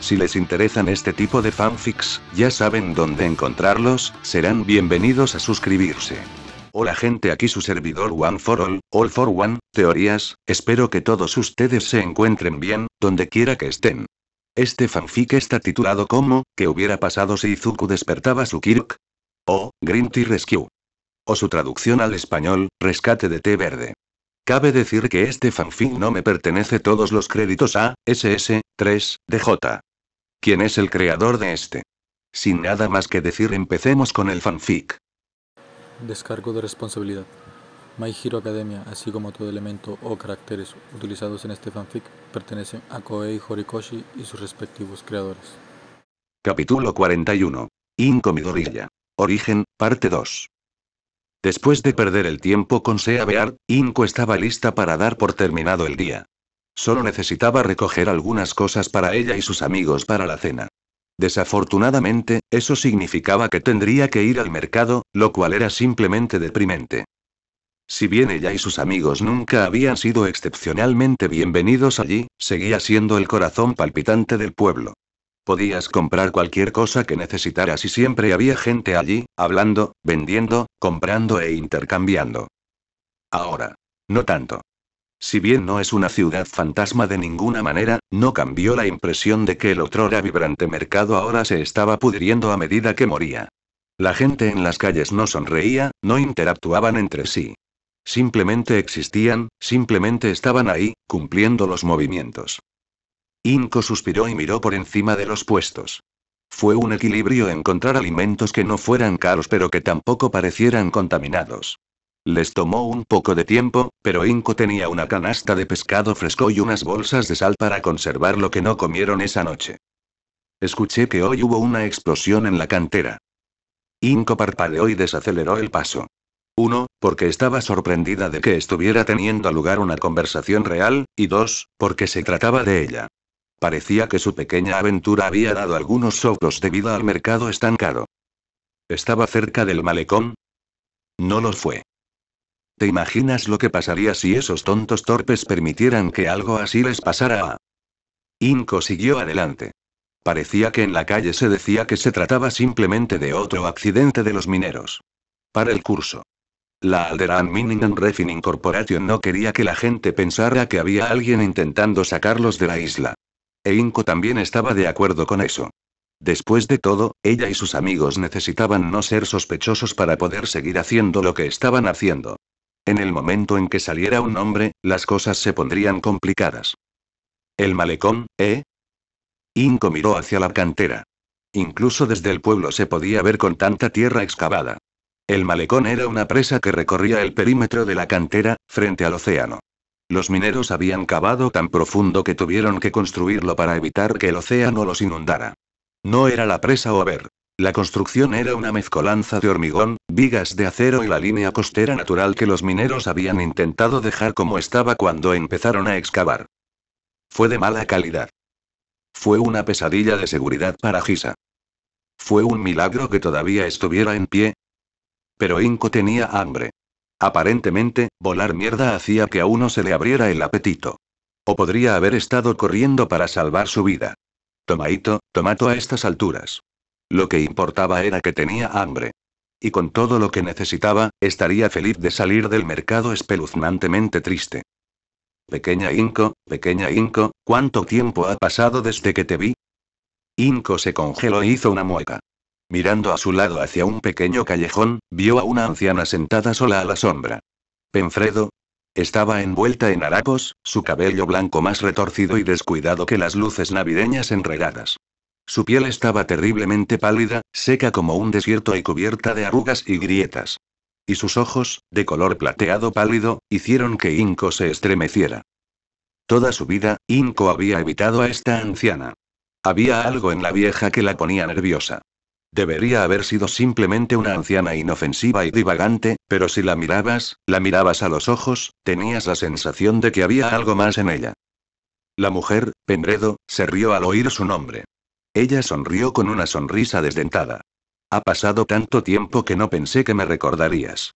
Si les interesan este tipo de fanfics, ya saben dónde encontrarlos, serán bienvenidos a suscribirse. Hola gente, aquí su servidor One for All, All for One, Teorías, espero que todos ustedes se encuentren bien, donde quiera que estén. Este fanfic está titulado como, ¿qué hubiera pasado si Izuku despertaba su Kirk? O, Green Tea Rescue. O su traducción al español, Rescate de Té Verde. Cabe decir que este fanfic no me pertenece todos los créditos a, SS, 3, DJ. ¿Quién es el creador de este? Sin nada más que decir, empecemos con el fanfic. Descargo de responsabilidad. My Hero Academia, así como todo elemento o caracteres utilizados en este fanfic, pertenecen a Koei Horikoshi y sus respectivos creadores. Capítulo 41. Incomidorilla. Origen, parte 2. Después de perder el tiempo con Seabear, Inko estaba lista para dar por terminado el día. Solo necesitaba recoger algunas cosas para ella y sus amigos para la cena. Desafortunadamente, eso significaba que tendría que ir al mercado, lo cual era simplemente deprimente. Si bien ella y sus amigos nunca habían sido excepcionalmente bienvenidos allí, seguía siendo el corazón palpitante del pueblo. Podías comprar cualquier cosa que necesitaras y siempre había gente allí, hablando, vendiendo, comprando e intercambiando. Ahora. No tanto. Si bien no es una ciudad fantasma de ninguna manera, no cambió la impresión de que el otrora vibrante mercado ahora se estaba pudriendo a medida que moría. La gente en las calles no sonreía, no interactuaban entre sí. Simplemente existían, simplemente estaban ahí, cumpliendo los movimientos. Inco suspiró y miró por encima de los puestos. Fue un equilibrio encontrar alimentos que no fueran caros pero que tampoco parecieran contaminados. Les tomó un poco de tiempo, pero Inco tenía una canasta de pescado fresco y unas bolsas de sal para conservar lo que no comieron esa noche. Escuché que hoy hubo una explosión en la cantera. Inco parpadeó y desaceleró el paso. Uno, porque estaba sorprendida de que estuviera teniendo lugar una conversación real, y dos, porque se trataba de ella. Parecía que su pequeña aventura había dado algunos soplos debido al mercado estancado. ¿Estaba cerca del malecón? No lo fue. ¿Te imaginas lo que pasaría si esos tontos torpes permitieran que algo así les pasara a... Inco siguió adelante. Parecía que en la calle se decía que se trataba simplemente de otro accidente de los mineros. Para el curso. La Alderan Mining and Refining Corporation no quería que la gente pensara que había alguien intentando sacarlos de la isla. E Inco también estaba de acuerdo con eso. Después de todo, ella y sus amigos necesitaban no ser sospechosos para poder seguir haciendo lo que estaban haciendo. En el momento en que saliera un hombre, las cosas se pondrían complicadas. El malecón, ¿eh? Inco miró hacia la cantera. Incluso desde el pueblo se podía ver con tanta tierra excavada. El malecón era una presa que recorría el perímetro de la cantera, frente al océano. Los mineros habían cavado tan profundo que tuvieron que construirlo para evitar que el océano los inundara. No era la presa o ver. La construcción era una mezcolanza de hormigón, vigas de acero y la línea costera natural que los mineros habían intentado dejar como estaba cuando empezaron a excavar. Fue de mala calidad. Fue una pesadilla de seguridad para Gisa. Fue un milagro que todavía estuviera en pie. Pero Inco tenía hambre. Aparentemente, volar mierda hacía que a uno se le abriera el apetito. O podría haber estado corriendo para salvar su vida. Tomaito, tomato a estas alturas. Lo que importaba era que tenía hambre. Y con todo lo que necesitaba, estaría feliz de salir del mercado espeluznantemente triste. Pequeña Inco, pequeña Inco, ¿cuánto tiempo ha pasado desde que te vi? Inco se congeló e hizo una mueca. Mirando a su lado hacia un pequeño callejón, vio a una anciana sentada sola a la sombra. Penfredo. Estaba envuelta en harapos, su cabello blanco más retorcido y descuidado que las luces navideñas enredadas. Su piel estaba terriblemente pálida, seca como un desierto y cubierta de arrugas y grietas. Y sus ojos, de color plateado pálido, hicieron que Inco se estremeciera. Toda su vida, Inco había evitado a esta anciana. Había algo en la vieja que la ponía nerviosa. Debería haber sido simplemente una anciana inofensiva y divagante, pero si la mirabas, la mirabas a los ojos, tenías la sensación de que había algo más en ella. La mujer, Pendredo, se rió al oír su nombre. Ella sonrió con una sonrisa desdentada. Ha pasado tanto tiempo que no pensé que me recordarías.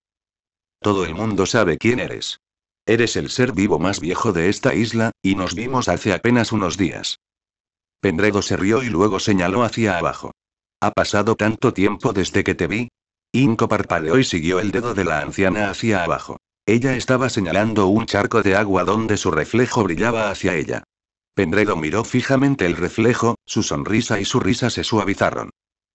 Todo el mundo sabe quién eres. Eres el ser vivo más viejo de esta isla, y nos vimos hace apenas unos días. Pendredo se rió y luego señaló hacia abajo. Ha pasado tanto tiempo desde que te vi. Inco parpadeó y siguió el dedo de la anciana hacia abajo. Ella estaba señalando un charco de agua donde su reflejo brillaba hacia ella. Pendrego miró fijamente el reflejo, su sonrisa y su risa se suavizaron.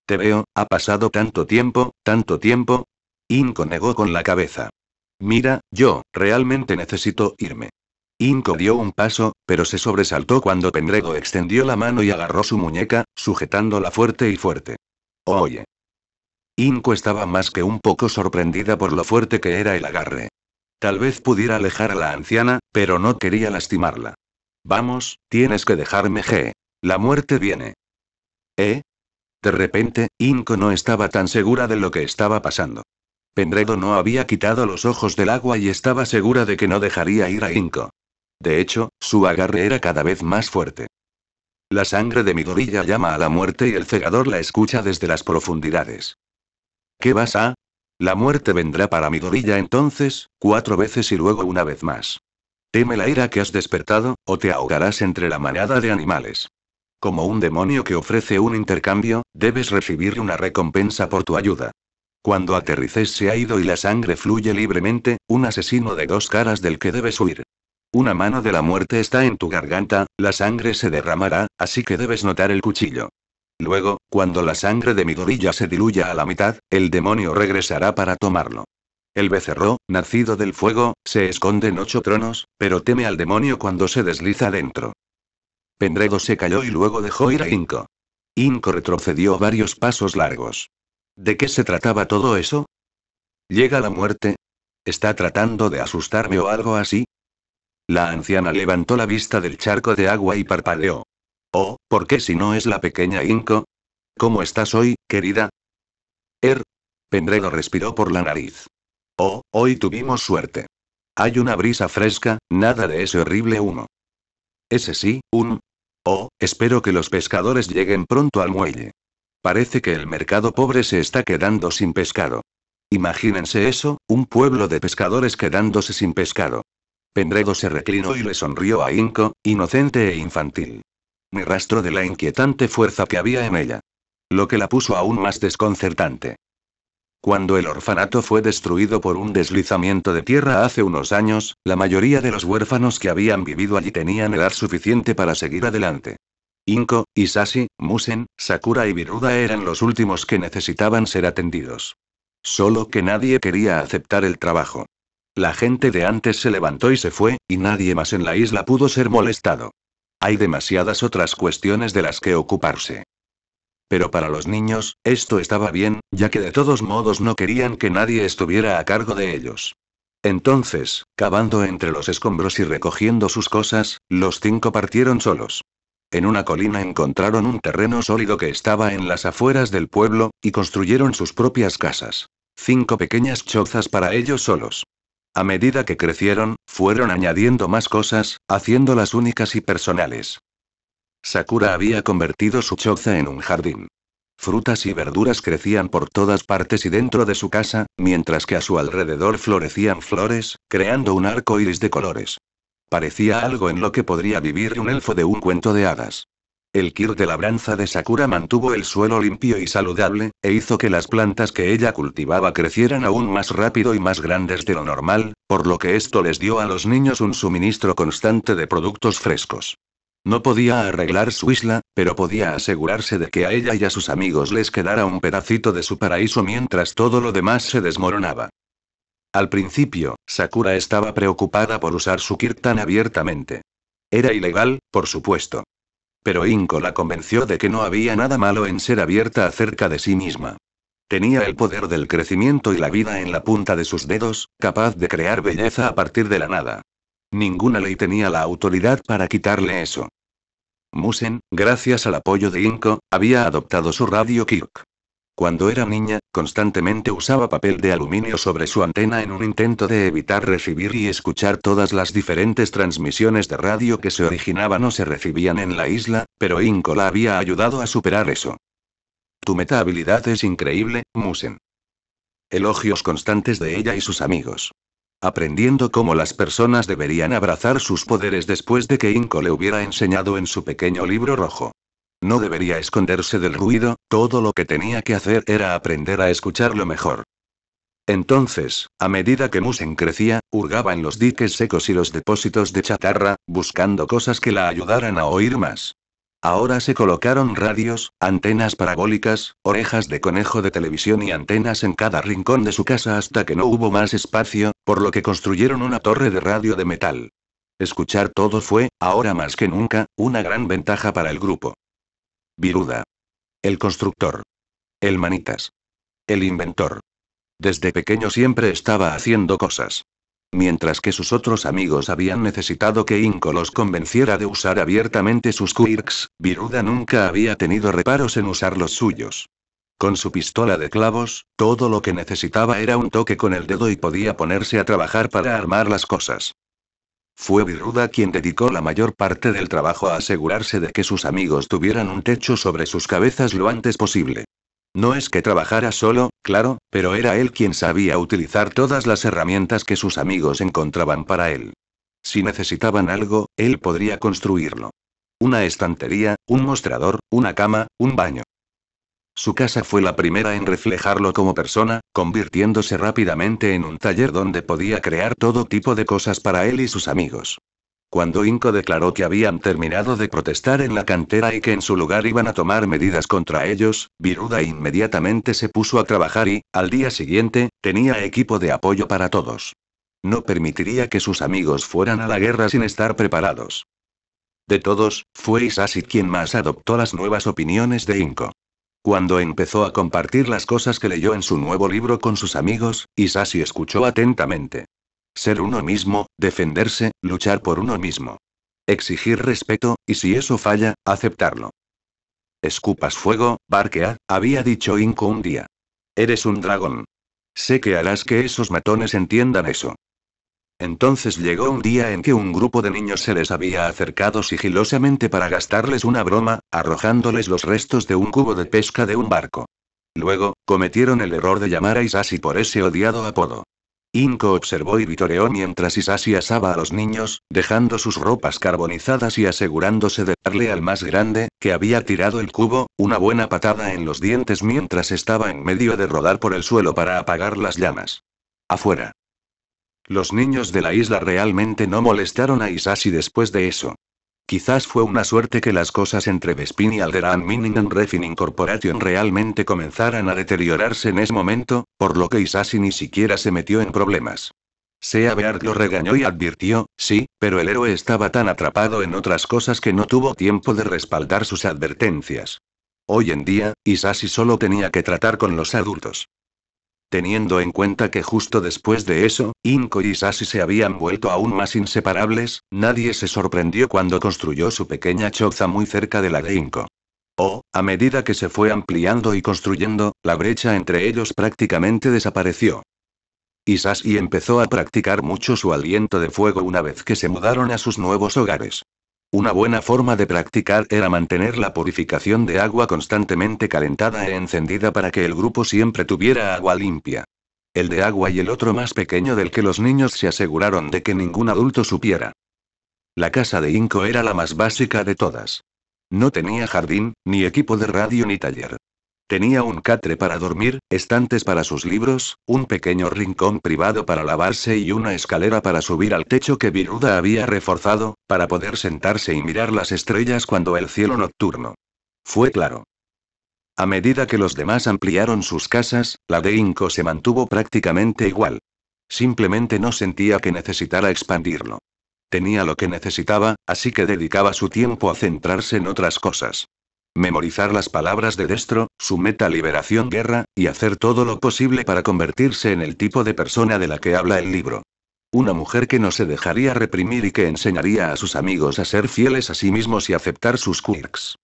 Te veo, ha pasado tanto tiempo, tanto tiempo. Inco negó con la cabeza. Mira, yo, realmente necesito irme. Inco dio un paso, pero se sobresaltó cuando Pendrego extendió la mano y agarró su muñeca, sujetándola fuerte y fuerte. Oye. Inco estaba más que un poco sorprendida por lo fuerte que era el agarre. Tal vez pudiera alejar a la anciana, pero no quería lastimarla. Vamos, tienes que dejarme, G. La muerte viene. ¿Eh? De repente, Inko no estaba tan segura de lo que estaba pasando. Pendredo no había quitado los ojos del agua y estaba segura de que no dejaría ir a Inko. De hecho, su agarre era cada vez más fuerte. La sangre de gorilla llama a la muerte y el cegador la escucha desde las profundidades. ¿Qué vas a? La muerte vendrá para gorilla entonces, cuatro veces y luego una vez más. Teme la ira que has despertado, o te ahogarás entre la manada de animales. Como un demonio que ofrece un intercambio, debes recibir una recompensa por tu ayuda. Cuando aterrices se ha ido y la sangre fluye libremente, un asesino de dos caras del que debes huir. Una mano de la muerte está en tu garganta, la sangre se derramará, así que debes notar el cuchillo. Luego, cuando la sangre de mi gorilla se diluya a la mitad, el demonio regresará para tomarlo. El becerro, nacido del fuego, se esconde en ocho tronos, pero teme al demonio cuando se desliza adentro. Pendredo se cayó y luego dejó ir a Inco. Inco retrocedió varios pasos largos. ¿De qué se trataba todo eso? ¿Llega la muerte? ¿Está tratando de asustarme o algo así? La anciana levantó la vista del charco de agua y parpadeó. Oh, ¿por qué si no es la pequeña Inco? ¿Cómo estás hoy, querida? Er. Pendredo respiró por la nariz. Oh, hoy tuvimos suerte. Hay una brisa fresca, nada de ese horrible humo. Ese sí, un... Oh, espero que los pescadores lleguen pronto al muelle. Parece que el mercado pobre se está quedando sin pescado. Imagínense eso, un pueblo de pescadores quedándose sin pescado. Pendredo se reclinó y le sonrió a Inco, inocente e infantil. mi rastro de la inquietante fuerza que había en ella. Lo que la puso aún más desconcertante. Cuando el orfanato fue destruido por un deslizamiento de tierra hace unos años, la mayoría de los huérfanos que habían vivido allí tenían edad suficiente para seguir adelante. Inko, Isashi, Musen, Sakura y Viruda eran los últimos que necesitaban ser atendidos. Solo que nadie quería aceptar el trabajo. La gente de antes se levantó y se fue, y nadie más en la isla pudo ser molestado. Hay demasiadas otras cuestiones de las que ocuparse. Pero para los niños, esto estaba bien, ya que de todos modos no querían que nadie estuviera a cargo de ellos. Entonces, cavando entre los escombros y recogiendo sus cosas, los cinco partieron solos. En una colina encontraron un terreno sólido que estaba en las afueras del pueblo, y construyeron sus propias casas. Cinco pequeñas chozas para ellos solos. A medida que crecieron, fueron añadiendo más cosas, haciéndolas únicas y personales. Sakura había convertido su choza en un jardín. Frutas y verduras crecían por todas partes y dentro de su casa, mientras que a su alrededor florecían flores, creando un arco iris de colores. Parecía algo en lo que podría vivir un elfo de un cuento de hadas. El kir de labranza de Sakura mantuvo el suelo limpio y saludable, e hizo que las plantas que ella cultivaba crecieran aún más rápido y más grandes de lo normal, por lo que esto les dio a los niños un suministro constante de productos frescos. No podía arreglar su isla, pero podía asegurarse de que a ella y a sus amigos les quedara un pedacito de su paraíso mientras todo lo demás se desmoronaba. Al principio, Sakura estaba preocupada por usar su Kirk tan abiertamente. Era ilegal, por supuesto. Pero Inko la convenció de que no había nada malo en ser abierta acerca de sí misma. Tenía el poder del crecimiento y la vida en la punta de sus dedos, capaz de crear belleza a partir de la nada. Ninguna ley tenía la autoridad para quitarle eso. Musen, gracias al apoyo de Inko, había adoptado su radio Kirk. Cuando era niña, constantemente usaba papel de aluminio sobre su antena en un intento de evitar recibir y escuchar todas las diferentes transmisiones de radio que se originaban o se recibían en la isla, pero Inko la había ayudado a superar eso. Tu meta habilidad es increíble, Musen. Elogios constantes de ella y sus amigos aprendiendo cómo las personas deberían abrazar sus poderes después de que Inko le hubiera enseñado en su pequeño libro rojo. No debería esconderse del ruido, todo lo que tenía que hacer era aprender a escucharlo mejor. Entonces, a medida que Musen crecía, hurgaba en los diques secos y los depósitos de chatarra, buscando cosas que la ayudaran a oír más. Ahora se colocaron radios, antenas parabólicas, orejas de conejo de televisión y antenas en cada rincón de su casa hasta que no hubo más espacio, por lo que construyeron una torre de radio de metal. Escuchar todo fue, ahora más que nunca, una gran ventaja para el grupo. Viruda. El constructor. El manitas. El inventor. Desde pequeño siempre estaba haciendo cosas. Mientras que sus otros amigos habían necesitado que Inko los convenciera de usar abiertamente sus quirks, Viruda nunca había tenido reparos en usar los suyos. Con su pistola de clavos, todo lo que necesitaba era un toque con el dedo y podía ponerse a trabajar para armar las cosas. Fue Viruda quien dedicó la mayor parte del trabajo a asegurarse de que sus amigos tuvieran un techo sobre sus cabezas lo antes posible. No es que trabajara solo, claro, pero era él quien sabía utilizar todas las herramientas que sus amigos encontraban para él. Si necesitaban algo, él podría construirlo. Una estantería, un mostrador, una cama, un baño. Su casa fue la primera en reflejarlo como persona, convirtiéndose rápidamente en un taller donde podía crear todo tipo de cosas para él y sus amigos. Cuando Inko declaró que habían terminado de protestar en la cantera y que en su lugar iban a tomar medidas contra ellos, Viruda inmediatamente se puso a trabajar y, al día siguiente, tenía equipo de apoyo para todos. No permitiría que sus amigos fueran a la guerra sin estar preparados. De todos, fue Isasi quien más adoptó las nuevas opiniones de Inko. Cuando empezó a compartir las cosas que leyó en su nuevo libro con sus amigos, Isasi escuchó atentamente. Ser uno mismo, defenderse, luchar por uno mismo. Exigir respeto, y si eso falla, aceptarlo. Escupas fuego, Barkea, había dicho Inco un día. Eres un dragón. Sé que harás que esos matones entiendan eso. Entonces llegó un día en que un grupo de niños se les había acercado sigilosamente para gastarles una broma, arrojándoles los restos de un cubo de pesca de un barco. Luego, cometieron el error de llamar a Isasi por ese odiado apodo. Inko observó y vitoreó mientras Isasi asaba a los niños, dejando sus ropas carbonizadas y asegurándose de darle al más grande, que había tirado el cubo, una buena patada en los dientes mientras estaba en medio de rodar por el suelo para apagar las llamas. Afuera. Los niños de la isla realmente no molestaron a Isasi después de eso. Quizás fue una suerte que las cosas entre Bespin y Alderaan Mining and Refining Corporation realmente comenzaran a deteriorarse en ese momento, por lo que Isasi ni siquiera se metió en problemas. Sea Beard lo regañó y advirtió, sí, pero el héroe estaba tan atrapado en otras cosas que no tuvo tiempo de respaldar sus advertencias. Hoy en día, Isasi solo tenía que tratar con los adultos teniendo en cuenta que justo después de eso, Inko y Sasi se habían vuelto aún más inseparables, nadie se sorprendió cuando construyó su pequeña choza muy cerca de la de Inko. O, a medida que se fue ampliando y construyendo, la brecha entre ellos prácticamente desapareció. Isashi empezó a practicar mucho su aliento de fuego una vez que se mudaron a sus nuevos hogares. Una buena forma de practicar era mantener la purificación de agua constantemente calentada e encendida para que el grupo siempre tuviera agua limpia. El de agua y el otro más pequeño del que los niños se aseguraron de que ningún adulto supiera. La casa de Inco era la más básica de todas. No tenía jardín, ni equipo de radio ni taller. Tenía un catre para dormir, estantes para sus libros, un pequeño rincón privado para lavarse y una escalera para subir al techo que Viruda había reforzado, para poder sentarse y mirar las estrellas cuando el cielo nocturno. Fue claro. A medida que los demás ampliaron sus casas, la de Inco se mantuvo prácticamente igual. Simplemente no sentía que necesitara expandirlo. Tenía lo que necesitaba, así que dedicaba su tiempo a centrarse en otras cosas memorizar las palabras de Destro, su meta liberación guerra, y hacer todo lo posible para convertirse en el tipo de persona de la que habla el libro. Una mujer que no se dejaría reprimir y que enseñaría a sus amigos a ser fieles a sí mismos y aceptar sus quirks.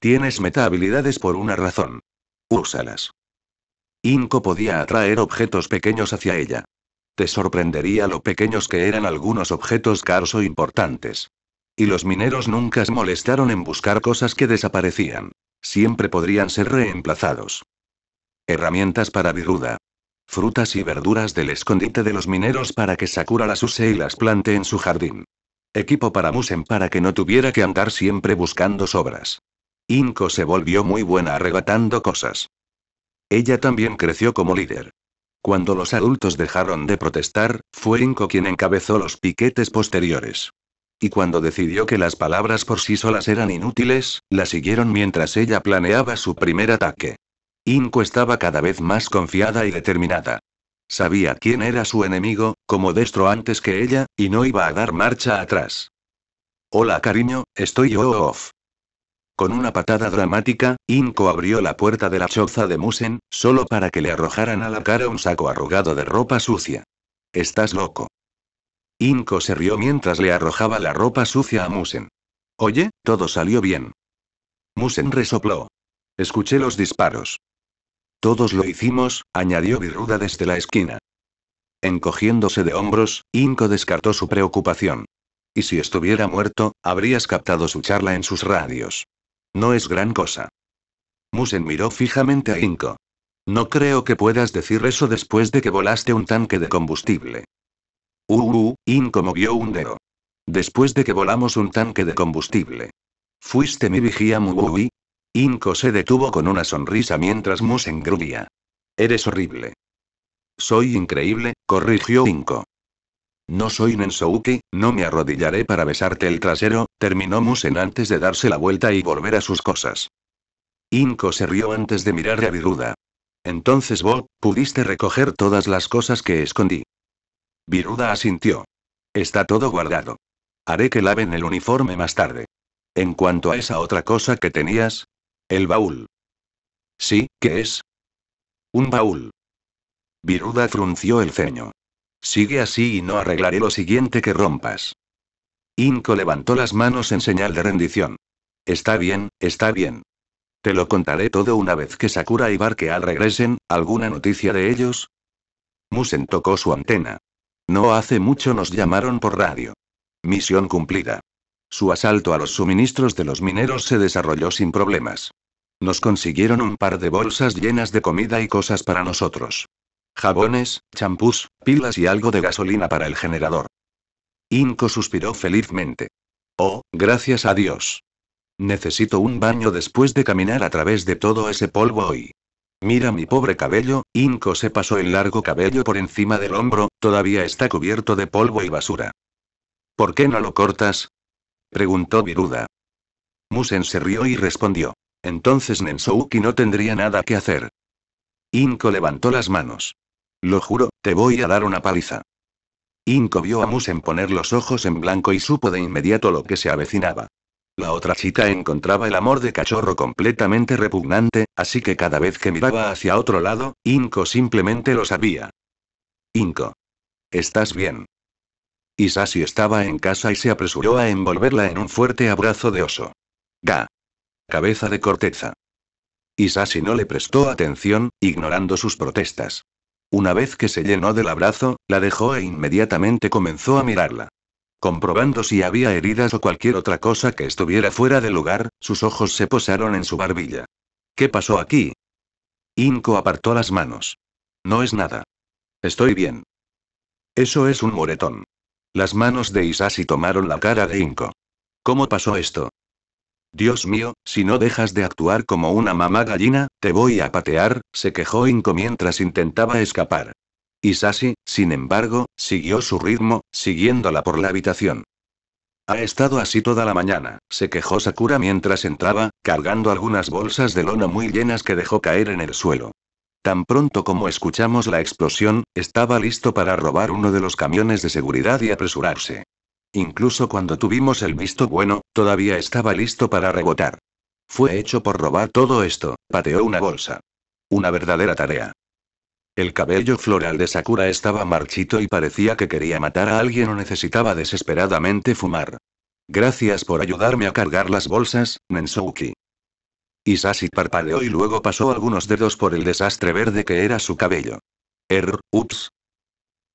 Tienes meta habilidades por una razón. Úsalas. Inco podía atraer objetos pequeños hacia ella. Te sorprendería lo pequeños que eran algunos objetos caros o importantes. Y los mineros nunca se molestaron en buscar cosas que desaparecían. Siempre podrían ser reemplazados. Herramientas para viruda. Frutas y verduras del escondite de los mineros para que Sakura las use y las plante en su jardín. Equipo para Musen para que no tuviera que andar siempre buscando sobras. Inko se volvió muy buena arrebatando cosas. Ella también creció como líder. Cuando los adultos dejaron de protestar, fue Inko quien encabezó los piquetes posteriores. Y cuando decidió que las palabras por sí solas eran inútiles, la siguieron mientras ella planeaba su primer ataque. Inko estaba cada vez más confiada y determinada. Sabía quién era su enemigo, como destro antes que ella, y no iba a dar marcha atrás. Hola cariño, estoy yo off. Con una patada dramática, Inco abrió la puerta de la choza de Musen, solo para que le arrojaran a la cara un saco arrugado de ropa sucia. Estás loco. Inko se rió mientras le arrojaba la ropa sucia a Musen. Oye, todo salió bien. Musen resopló. Escuché los disparos. Todos lo hicimos, añadió Biruda desde la esquina. Encogiéndose de hombros, Inko descartó su preocupación. Y si estuviera muerto, habrías captado su charla en sus radios. No es gran cosa. Musen miró fijamente a Inko. No creo que puedas decir eso después de que volaste un tanque de combustible. Uh, uh, Inco movió un dedo. Después de que volamos un tanque de combustible. ¿Fuiste mi vigía Mugui. Inco se detuvo con una sonrisa mientras Musen grudía. Eres horrible. Soy increíble, corrigió Inco. No soy Nensouki, no me arrodillaré para besarte el trasero, terminó Musen antes de darse la vuelta y volver a sus cosas. Inco se rió antes de mirar a Viruda. Entonces vos, pudiste recoger todas las cosas que escondí. Viruda asintió. Está todo guardado. Haré que laven el uniforme más tarde. En cuanto a esa otra cosa que tenías. El baúl. Sí, ¿qué es? Un baúl. Viruda frunció el ceño. Sigue así y no arreglaré lo siguiente que rompas. Inko levantó las manos en señal de rendición. Está bien, está bien. Te lo contaré todo una vez que Sakura y Barkeal regresen, ¿alguna noticia de ellos? Musen tocó su antena. No hace mucho nos llamaron por radio. Misión cumplida. Su asalto a los suministros de los mineros se desarrolló sin problemas. Nos consiguieron un par de bolsas llenas de comida y cosas para nosotros. Jabones, champús, pilas y algo de gasolina para el generador. Inco suspiró felizmente. Oh, gracias a Dios. Necesito un baño después de caminar a través de todo ese polvo hoy. Mira mi pobre cabello, Inko se pasó el largo cabello por encima del hombro, todavía está cubierto de polvo y basura. ¿Por qué no lo cortas? preguntó Viruda. Musen se rió y respondió. Entonces Nensouki no tendría nada que hacer. Inko levantó las manos. Lo juro, te voy a dar una paliza. Inko vio a Musen poner los ojos en blanco y supo de inmediato lo que se avecinaba. La otra chica encontraba el amor de cachorro completamente repugnante, así que cada vez que miraba hacia otro lado, Inco simplemente lo sabía. Inko. ¿Estás bien? Isashi estaba en casa y se apresuró a envolverla en un fuerte abrazo de oso. Ga. Cabeza de corteza. Isasi no le prestó atención, ignorando sus protestas. Una vez que se llenó del abrazo, la dejó e inmediatamente comenzó a mirarla. Comprobando si había heridas o cualquier otra cosa que estuviera fuera de lugar, sus ojos se posaron en su barbilla. ¿Qué pasó aquí? Inco apartó las manos. No es nada. Estoy bien. Eso es un moretón. Las manos de Isasi tomaron la cara de Inco. ¿Cómo pasó esto? Dios mío, si no dejas de actuar como una mamá gallina, te voy a patear, se quejó Inco mientras intentaba escapar. Sasi, sin embargo, siguió su ritmo, siguiéndola por la habitación. Ha estado así toda la mañana, se quejó Sakura mientras entraba, cargando algunas bolsas de lona muy llenas que dejó caer en el suelo. Tan pronto como escuchamos la explosión, estaba listo para robar uno de los camiones de seguridad y apresurarse. Incluso cuando tuvimos el visto bueno, todavía estaba listo para rebotar. Fue hecho por robar todo esto, pateó una bolsa. Una verdadera tarea. El cabello floral de Sakura estaba marchito y parecía que quería matar a alguien o necesitaba desesperadamente fumar. Gracias por ayudarme a cargar las bolsas, Nensouki. Isashi parpadeó y luego pasó algunos dedos por el desastre verde que era su cabello. Er, ups.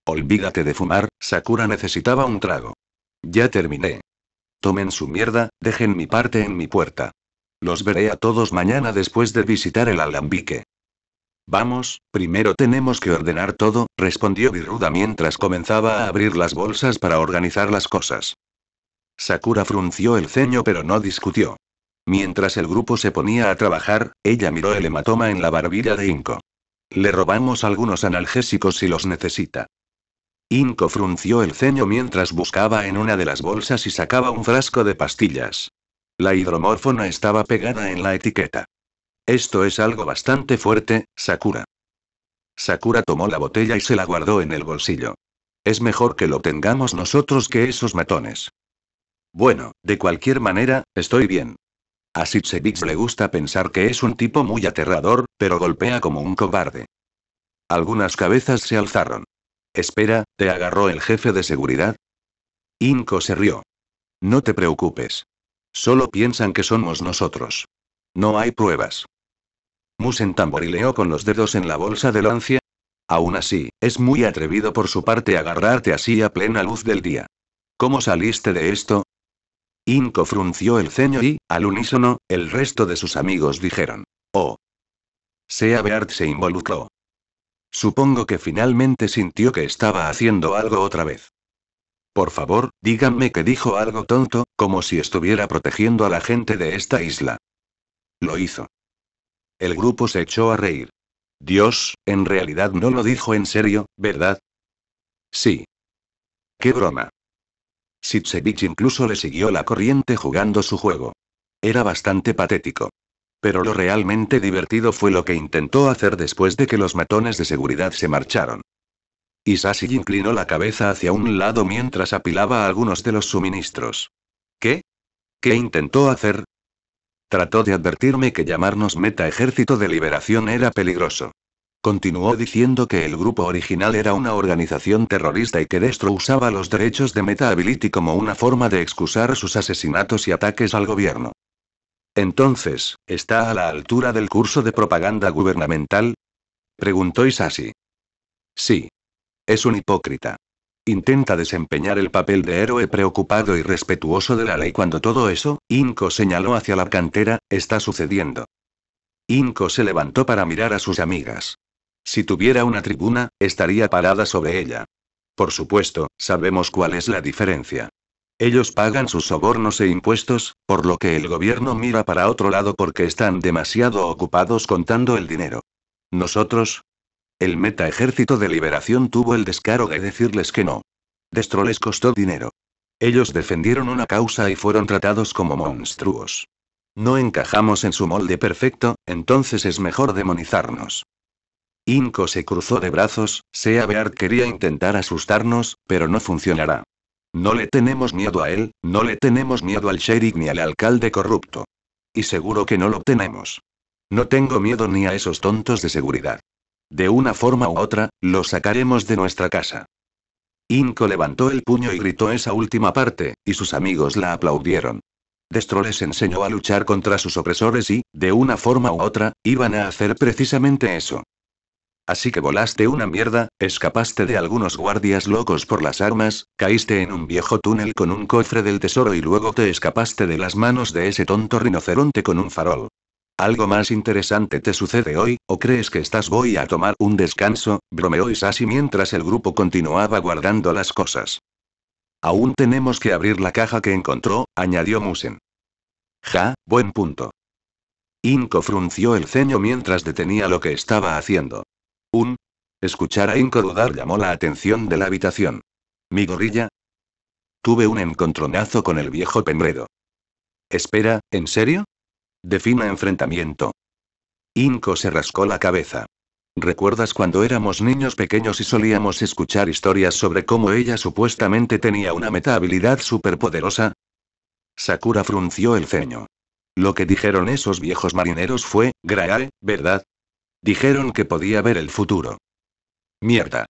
Olvídate de fumar, Sakura necesitaba un trago. Ya terminé. Tomen su mierda, dejen mi parte en mi puerta. Los veré a todos mañana después de visitar el alambique. Vamos, primero tenemos que ordenar todo, respondió Viruda mientras comenzaba a abrir las bolsas para organizar las cosas. Sakura frunció el ceño pero no discutió. Mientras el grupo se ponía a trabajar, ella miró el hematoma en la barbilla de Inko. Le robamos algunos analgésicos si los necesita. Inko frunció el ceño mientras buscaba en una de las bolsas y sacaba un frasco de pastillas. La hidromórfona estaba pegada en la etiqueta. Esto es algo bastante fuerte, Sakura. Sakura tomó la botella y se la guardó en el bolsillo. Es mejor que lo tengamos nosotros que esos matones. Bueno, de cualquier manera, estoy bien. A Sitsevich le gusta pensar que es un tipo muy aterrador, pero golpea como un cobarde. Algunas cabezas se alzaron. Espera, ¿te agarró el jefe de seguridad? Inko se rió. No te preocupes. Solo piensan que somos nosotros. No hay pruebas. Musen tamborileó con los dedos en la bolsa de Lancia. Aún así, es muy atrevido por su parte agarrarte así a plena luz del día. ¿Cómo saliste de esto? Inco frunció el ceño y, al unísono, el resto de sus amigos dijeron. Oh. Sea Beard se involucró. Supongo que finalmente sintió que estaba haciendo algo otra vez. Por favor, díganme que dijo algo tonto, como si estuviera protegiendo a la gente de esta isla. Lo hizo. El grupo se echó a reír. Dios, en realidad no lo dijo en serio, ¿verdad? Sí. Qué broma. Sitsevich incluso le siguió la corriente jugando su juego. Era bastante patético. Pero lo realmente divertido fue lo que intentó hacer después de que los matones de seguridad se marcharon. Isashi inclinó la cabeza hacia un lado mientras apilaba algunos de los suministros. ¿Qué? ¿Qué intentó hacer? Trató de advertirme que llamarnos Meta Ejército de Liberación era peligroso. Continuó diciendo que el grupo original era una organización terrorista y que Destro usaba los derechos de Meta Ability como una forma de excusar sus asesinatos y ataques al gobierno. Entonces, ¿está a la altura del curso de propaganda gubernamental? Preguntó Isasi. Sí. Es un hipócrita. Intenta desempeñar el papel de héroe preocupado y respetuoso de la ley cuando todo eso, Inco señaló hacia la cantera, está sucediendo. Inco se levantó para mirar a sus amigas. Si tuviera una tribuna, estaría parada sobre ella. Por supuesto, sabemos cuál es la diferencia. Ellos pagan sus sobornos e impuestos, por lo que el gobierno mira para otro lado porque están demasiado ocupados contando el dinero. Nosotros, el Meta Ejército de Liberación tuvo el descaro de decirles que no. Destro les costó dinero. Ellos defendieron una causa y fueron tratados como monstruos. No encajamos en su molde perfecto, entonces es mejor demonizarnos. Inco se cruzó de brazos, Sea Beard quería intentar asustarnos, pero no funcionará. No le tenemos miedo a él, no le tenemos miedo al sheriff ni al alcalde corrupto. Y seguro que no lo tenemos. No tengo miedo ni a esos tontos de seguridad. De una forma u otra, lo sacaremos de nuestra casa. Inco levantó el puño y gritó esa última parte, y sus amigos la aplaudieron. Destro les enseñó a luchar contra sus opresores y, de una forma u otra, iban a hacer precisamente eso. Así que volaste una mierda, escapaste de algunos guardias locos por las armas, caíste en un viejo túnel con un cofre del tesoro y luego te escapaste de las manos de ese tonto rinoceronte con un farol. ¿Algo más interesante te sucede hoy, o crees que estás voy a tomar un descanso? bromeó Isasi mientras el grupo continuaba guardando las cosas. Aún tenemos que abrir la caja que encontró, añadió Musen. Ja, buen punto. Inko frunció el ceño mientras detenía lo que estaba haciendo. Un. Escuchar a Inko dudar llamó la atención de la habitación. ¿Mi gorrilla? Tuve un encontronazo con el viejo Penredo. Espera, ¿en serio? Defina enfrentamiento. Inco se rascó la cabeza. ¿Recuerdas cuando éramos niños pequeños y solíamos escuchar historias sobre cómo ella supuestamente tenía una meta habilidad superpoderosa? Sakura frunció el ceño. Lo que dijeron esos viejos marineros fue, Graal, ¿verdad? Dijeron que podía ver el futuro. Mierda.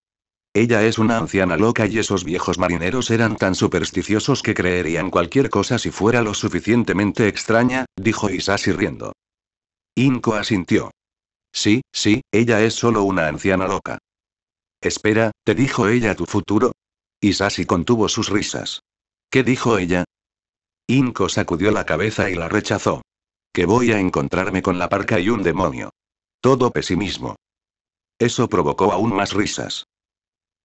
Ella es una anciana loca y esos viejos marineros eran tan supersticiosos que creerían cualquier cosa si fuera lo suficientemente extraña, dijo Isasi riendo. Inco asintió. Sí, sí, ella es solo una anciana loca. Espera, ¿te dijo ella tu futuro? Isasi contuvo sus risas. ¿Qué dijo ella? Inco sacudió la cabeza y la rechazó. Que voy a encontrarme con la parca y un demonio. Todo pesimismo. Eso provocó aún más risas.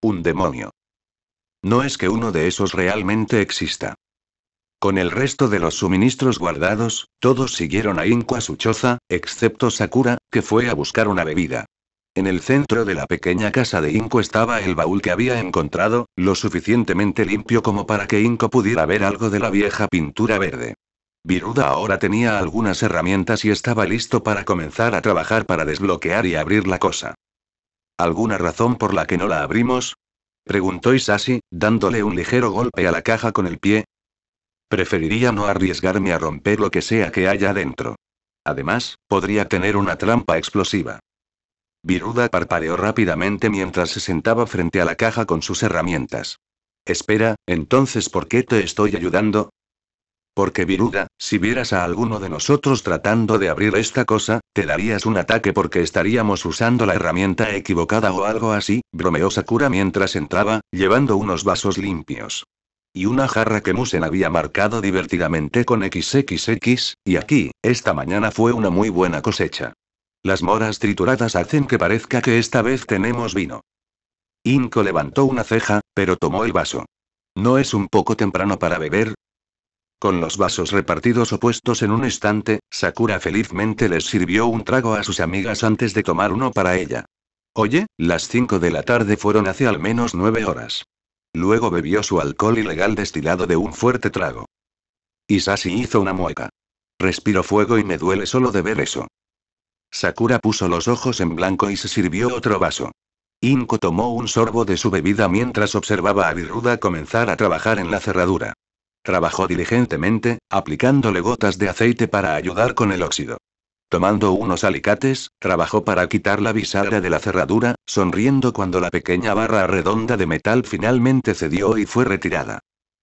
Un demonio. No es que uno de esos realmente exista. Con el resto de los suministros guardados, todos siguieron a Inko a su choza, excepto Sakura, que fue a buscar una bebida. En el centro de la pequeña casa de Inko estaba el baúl que había encontrado, lo suficientemente limpio como para que Inco pudiera ver algo de la vieja pintura verde. Viruda ahora tenía algunas herramientas y estaba listo para comenzar a trabajar para desbloquear y abrir la cosa. ¿Alguna razón por la que no la abrimos? preguntó Isasi, dándole un ligero golpe a la caja con el pie. Preferiría no arriesgarme a romper lo que sea que haya dentro. Además, podría tener una trampa explosiva. Viruda parpadeó rápidamente mientras se sentaba frente a la caja con sus herramientas. Espera, entonces, ¿por qué te estoy ayudando? Porque Viruda, si vieras a alguno de nosotros tratando de abrir esta cosa, te darías un ataque porque estaríamos usando la herramienta equivocada o algo así, bromeó Sakura mientras entraba, llevando unos vasos limpios. Y una jarra que Musen había marcado divertidamente con XXX, y aquí, esta mañana fue una muy buena cosecha. Las moras trituradas hacen que parezca que esta vez tenemos vino. Inko levantó una ceja, pero tomó el vaso. ¿No es un poco temprano para beber? Con los vasos repartidos opuestos en un estante, Sakura felizmente les sirvió un trago a sus amigas antes de tomar uno para ella. Oye, las 5 de la tarde fueron hace al menos nueve horas. Luego bebió su alcohol ilegal destilado de un fuerte trago. Isashi hizo una mueca. Respiro fuego y me duele solo de ver eso. Sakura puso los ojos en blanco y se sirvió otro vaso. Inko tomó un sorbo de su bebida mientras observaba a Viruda comenzar a trabajar en la cerradura. Trabajó diligentemente, aplicándole gotas de aceite para ayudar con el óxido. Tomando unos alicates, trabajó para quitar la bisagra de la cerradura, sonriendo cuando la pequeña barra redonda de metal finalmente cedió y fue retirada.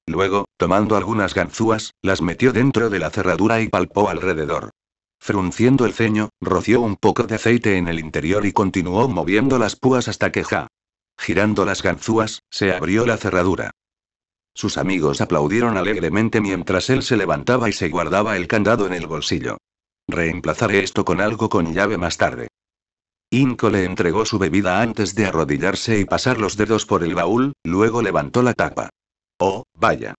Luego, tomando algunas ganzúas, las metió dentro de la cerradura y palpó alrededor. Frunciendo el ceño, roció un poco de aceite en el interior y continuó moviendo las púas hasta que ja. Girando las ganzúas, se abrió la cerradura. Sus amigos aplaudieron alegremente mientras él se levantaba y se guardaba el candado en el bolsillo. Reemplazaré esto con algo con llave más tarde. Inco le entregó su bebida antes de arrodillarse y pasar los dedos por el baúl, luego levantó la tapa. Oh, vaya.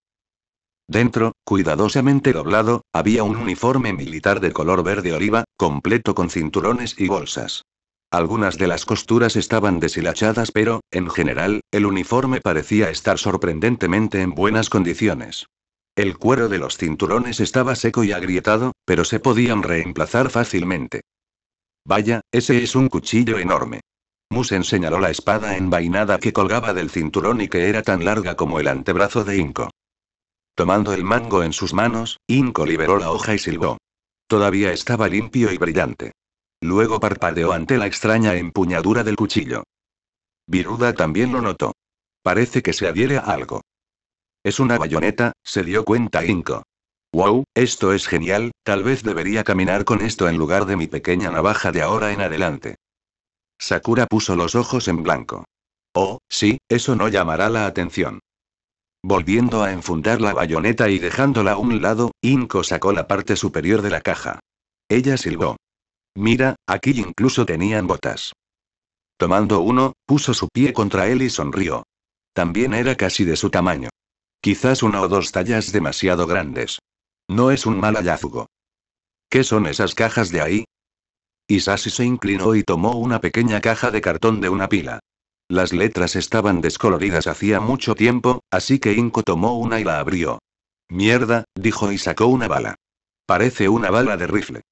Dentro, cuidadosamente doblado, había un uniforme militar de color verde oliva, completo con cinturones y bolsas. Algunas de las costuras estaban deshilachadas, pero, en general, el uniforme parecía estar sorprendentemente en buenas condiciones. El cuero de los cinturones estaba seco y agrietado, pero se podían reemplazar fácilmente. Vaya, ese es un cuchillo enorme. Musen señaló la espada envainada que colgaba del cinturón y que era tan larga como el antebrazo de Inco. Tomando el mango en sus manos, Inco liberó la hoja y silbó. Todavía estaba limpio y brillante. Luego parpadeó ante la extraña empuñadura del cuchillo. Viruda también lo notó. Parece que se adhiere a algo. Es una bayoneta, se dio cuenta Inco. Wow, esto es genial, tal vez debería caminar con esto en lugar de mi pequeña navaja de ahora en adelante. Sakura puso los ojos en blanco. Oh, sí, eso no llamará la atención. Volviendo a enfundar la bayoneta y dejándola a un lado, Inco sacó la parte superior de la caja. Ella silbó. Mira, aquí incluso tenían botas. Tomando uno, puso su pie contra él y sonrió. También era casi de su tamaño. Quizás una o dos tallas demasiado grandes. No es un mal hallazgo. ¿Qué son esas cajas de ahí? Isasi se inclinó y tomó una pequeña caja de cartón de una pila. Las letras estaban descoloridas hacía mucho tiempo, así que Inko tomó una y la abrió. Mierda, dijo y sacó una bala. Parece una bala de rifle.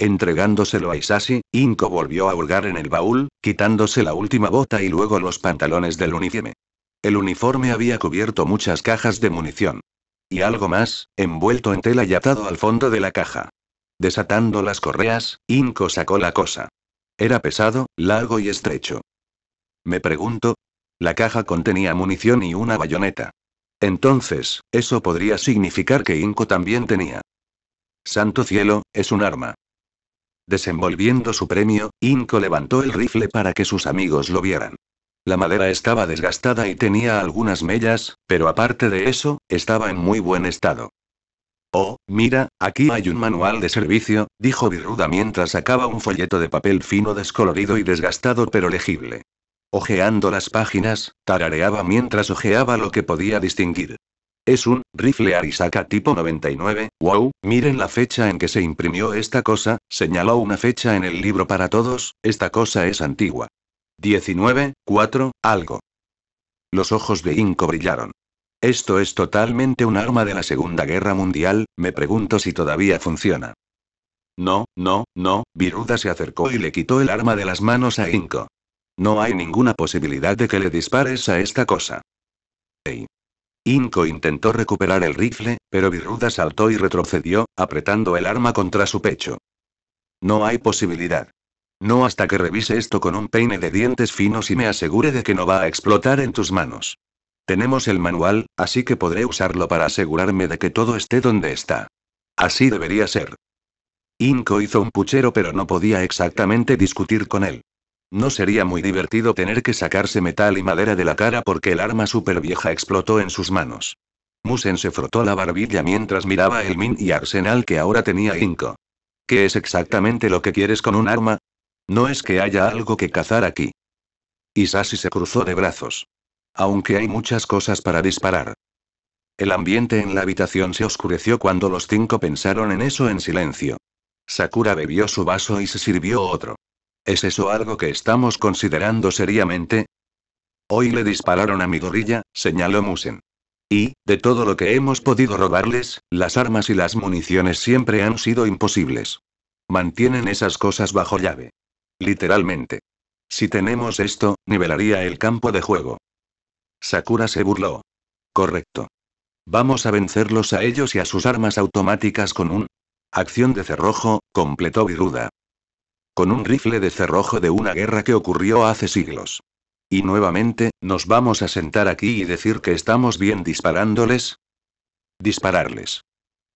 Entregándoselo a Isasi, Inko volvió a hurgar en el baúl, quitándose la última bota y luego los pantalones del uniforme. El uniforme había cubierto muchas cajas de munición. Y algo más, envuelto en tela y atado al fondo de la caja. Desatando las correas, Inko sacó la cosa. Era pesado, largo y estrecho. Me pregunto. La caja contenía munición y una bayoneta. Entonces, eso podría significar que Inko también tenía. Santo cielo, es un arma. Desenvolviendo su premio, Inco levantó el rifle para que sus amigos lo vieran. La madera estaba desgastada y tenía algunas mellas, pero aparte de eso, estaba en muy buen estado. Oh, mira, aquí hay un manual de servicio, dijo Viruda mientras sacaba un folleto de papel fino descolorido y desgastado pero legible. Ojeando las páginas, tarareaba mientras ojeaba lo que podía distinguir. Es un rifle Arisaka tipo 99. Wow, miren la fecha en que se imprimió esta cosa, señaló una fecha en el libro para todos, esta cosa es antigua. 19, 4, algo. Los ojos de Inko brillaron. Esto es totalmente un arma de la Segunda Guerra Mundial, me pregunto si todavía funciona. No, no, no, Viruda se acercó y le quitó el arma de las manos a Inko. No hay ninguna posibilidad de que le dispares a esta cosa. Hey. Inko intentó recuperar el rifle, pero Birruda saltó y retrocedió, apretando el arma contra su pecho. No hay posibilidad. No hasta que revise esto con un peine de dientes finos y me asegure de que no va a explotar en tus manos. Tenemos el manual, así que podré usarlo para asegurarme de que todo esté donde está. Así debería ser. Inco hizo un puchero pero no podía exactamente discutir con él. No sería muy divertido tener que sacarse metal y madera de la cara porque el arma vieja explotó en sus manos. Musen se frotó la barbilla mientras miraba el min y arsenal que ahora tenía Inco. ¿Qué es exactamente lo que quieres con un arma? No es que haya algo que cazar aquí. Isasi se cruzó de brazos. Aunque hay muchas cosas para disparar. El ambiente en la habitación se oscureció cuando los cinco pensaron en eso en silencio. Sakura bebió su vaso y se sirvió otro. ¿Es eso algo que estamos considerando seriamente? Hoy le dispararon a mi gorilla, señaló Musen. Y, de todo lo que hemos podido robarles, las armas y las municiones siempre han sido imposibles. Mantienen esas cosas bajo llave. Literalmente. Si tenemos esto, nivelaría el campo de juego. Sakura se burló. Correcto. Vamos a vencerlos a ellos y a sus armas automáticas con un... Acción de cerrojo, completó Viruda con un rifle de cerrojo de una guerra que ocurrió hace siglos. Y nuevamente, nos vamos a sentar aquí y decir que estamos bien disparándoles. Dispararles.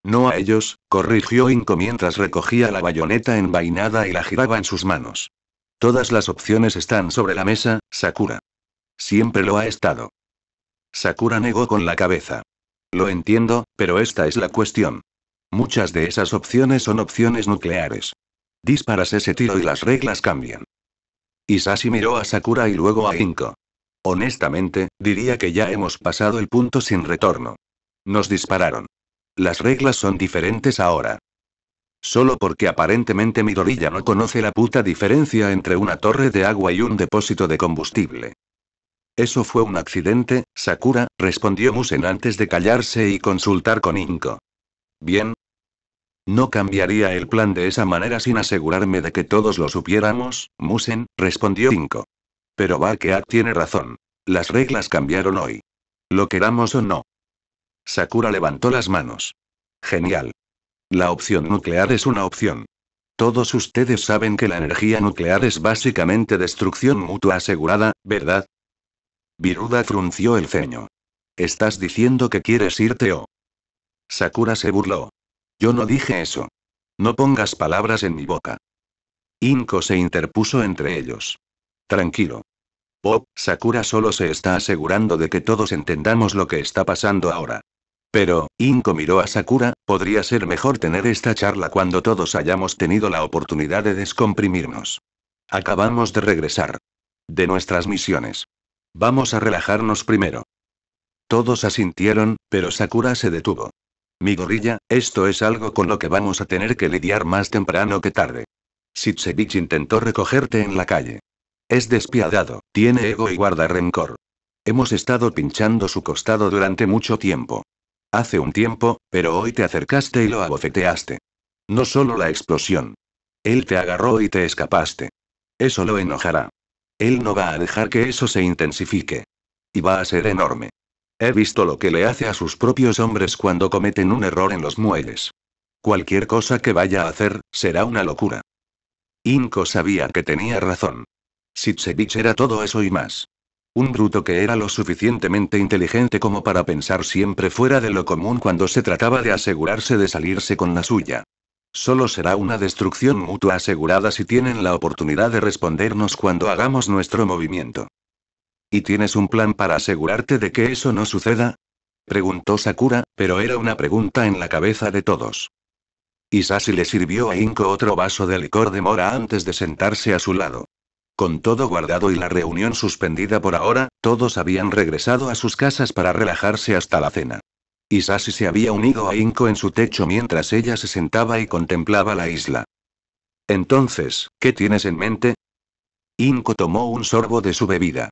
No a ellos, corrigió Inco mientras recogía la bayoneta envainada y la giraba en sus manos. Todas las opciones están sobre la mesa, Sakura. Siempre lo ha estado. Sakura negó con la cabeza. Lo entiendo, pero esta es la cuestión. Muchas de esas opciones son opciones nucleares. Disparas ese tiro y las reglas cambian. Isashi miró a Sakura y luego a Inko. Honestamente, diría que ya hemos pasado el punto sin retorno. Nos dispararon. Las reglas son diferentes ahora. Solo porque aparentemente Midorilla no conoce la puta diferencia entre una torre de agua y un depósito de combustible. Eso fue un accidente, Sakura, respondió Musen antes de callarse y consultar con Inko. Bien, no cambiaría el plan de esa manera sin asegurarme de que todos lo supiéramos, Musen, respondió Inco. Pero Bakeak tiene razón. Las reglas cambiaron hoy. Lo queramos o no. Sakura levantó las manos. Genial. La opción nuclear es una opción. Todos ustedes saben que la energía nuclear es básicamente destrucción mutua asegurada, ¿verdad? Viruda frunció el ceño. ¿Estás diciendo que quieres irte o? Sakura se burló. Yo no dije eso. No pongas palabras en mi boca. Inko se interpuso entre ellos. Tranquilo. Bob, Sakura solo se está asegurando de que todos entendamos lo que está pasando ahora. Pero, Inko miró a Sakura, podría ser mejor tener esta charla cuando todos hayamos tenido la oportunidad de descomprimirnos. Acabamos de regresar. De nuestras misiones. Vamos a relajarnos primero. Todos asintieron, pero Sakura se detuvo. Mi gorrilla, esto es algo con lo que vamos a tener que lidiar más temprano que tarde. Sitsevich intentó recogerte en la calle. Es despiadado, tiene ego y guarda rencor. Hemos estado pinchando su costado durante mucho tiempo. Hace un tiempo, pero hoy te acercaste y lo abofeteaste. No solo la explosión. Él te agarró y te escapaste. Eso lo enojará. Él no va a dejar que eso se intensifique. Y va a ser enorme. He visto lo que le hace a sus propios hombres cuando cometen un error en los muelles. Cualquier cosa que vaya a hacer, será una locura. Inko sabía que tenía razón. Sitsevich era todo eso y más. Un bruto que era lo suficientemente inteligente como para pensar siempre fuera de lo común cuando se trataba de asegurarse de salirse con la suya. Solo será una destrucción mutua asegurada si tienen la oportunidad de respondernos cuando hagamos nuestro movimiento. ¿Y tienes un plan para asegurarte de que eso no suceda? Preguntó Sakura, pero era una pregunta en la cabeza de todos. Isashi le sirvió a Inko otro vaso de licor de mora antes de sentarse a su lado. Con todo guardado y la reunión suspendida por ahora, todos habían regresado a sus casas para relajarse hasta la cena. Isashi se había unido a Inko en su techo mientras ella se sentaba y contemplaba la isla. Entonces, ¿qué tienes en mente? Inko tomó un sorbo de su bebida.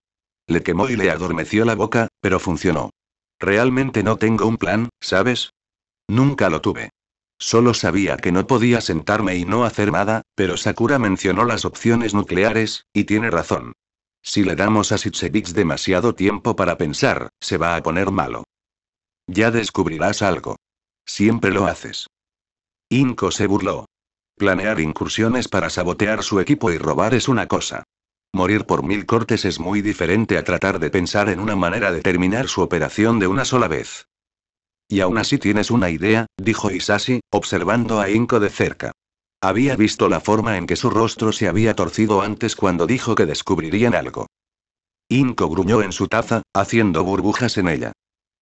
Le quemó y le adormeció la boca, pero funcionó. Realmente no tengo un plan, ¿sabes? Nunca lo tuve. Solo sabía que no podía sentarme y no hacer nada, pero Sakura mencionó las opciones nucleares, y tiene razón. Si le damos a Sitsevich demasiado tiempo para pensar, se va a poner malo. Ya descubrirás algo. Siempre lo haces. Inko se burló. Planear incursiones para sabotear su equipo y robar es una cosa. Morir por mil cortes es muy diferente a tratar de pensar en una manera de terminar su operación de una sola vez. Y aún así tienes una idea, dijo Isasi, observando a Inko de cerca. Había visto la forma en que su rostro se había torcido antes cuando dijo que descubrirían algo. Inko gruñó en su taza, haciendo burbujas en ella.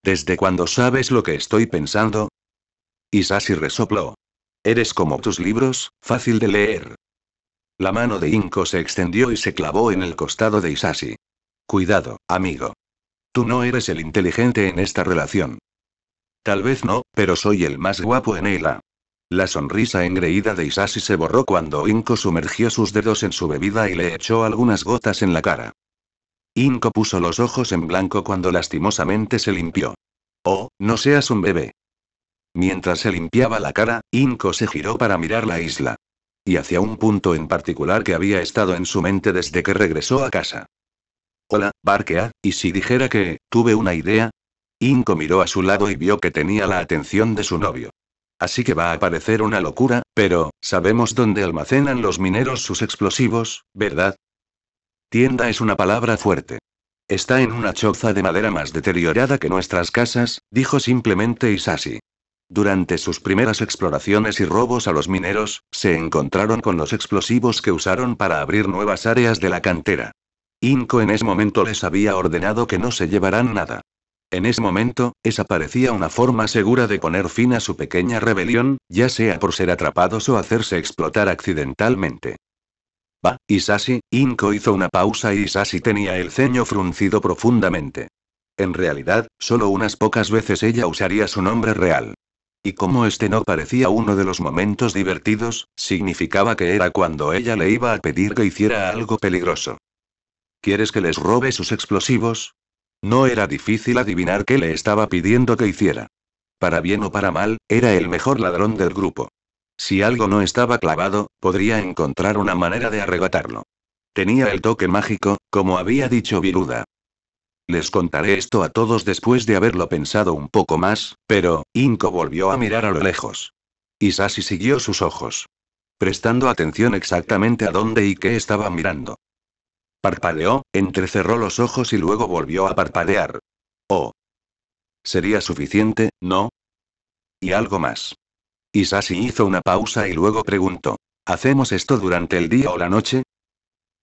¿Desde cuándo sabes lo que estoy pensando? Isashi resopló. Eres como tus libros, fácil de leer. La mano de Inko se extendió y se clavó en el costado de Isashi. Cuidado, amigo. Tú no eres el inteligente en esta relación. Tal vez no, pero soy el más guapo en ella. La sonrisa engreída de Isashi se borró cuando Inko sumergió sus dedos en su bebida y le echó algunas gotas en la cara. Inko puso los ojos en blanco cuando lastimosamente se limpió. Oh, no seas un bebé. Mientras se limpiaba la cara, Inko se giró para mirar la isla y hacia un punto en particular que había estado en su mente desde que regresó a casa. Hola, Barkea, ¿y si dijera que, tuve una idea? Inco miró a su lado y vio que tenía la atención de su novio. Así que va a parecer una locura, pero, sabemos dónde almacenan los mineros sus explosivos, ¿verdad? Tienda es una palabra fuerte. Está en una choza de madera más deteriorada que nuestras casas, dijo simplemente Isasi. Durante sus primeras exploraciones y robos a los mineros, se encontraron con los explosivos que usaron para abrir nuevas áreas de la cantera. Inco en ese momento les había ordenado que no se llevaran nada. En ese momento, esa parecía una forma segura de poner fin a su pequeña rebelión, ya sea por ser atrapados o hacerse explotar accidentalmente. Va, Isashi, Inko hizo una pausa y Isashi tenía el ceño fruncido profundamente. En realidad, solo unas pocas veces ella usaría su nombre real. Y como este no parecía uno de los momentos divertidos, significaba que era cuando ella le iba a pedir que hiciera algo peligroso. ¿Quieres que les robe sus explosivos? No era difícil adivinar qué le estaba pidiendo que hiciera. Para bien o para mal, era el mejor ladrón del grupo. Si algo no estaba clavado, podría encontrar una manera de arrebatarlo. Tenía el toque mágico, como había dicho Viruda. Les contaré esto a todos después de haberlo pensado un poco más, pero, Inko volvió a mirar a lo lejos. Isasi siguió sus ojos. Prestando atención exactamente a dónde y qué estaba mirando. Parpadeó, entrecerró los ojos y luego volvió a parpadear. Oh. Sería suficiente, ¿no? Y algo más. Isasi hizo una pausa y luego preguntó. ¿Hacemos esto durante el día o la noche?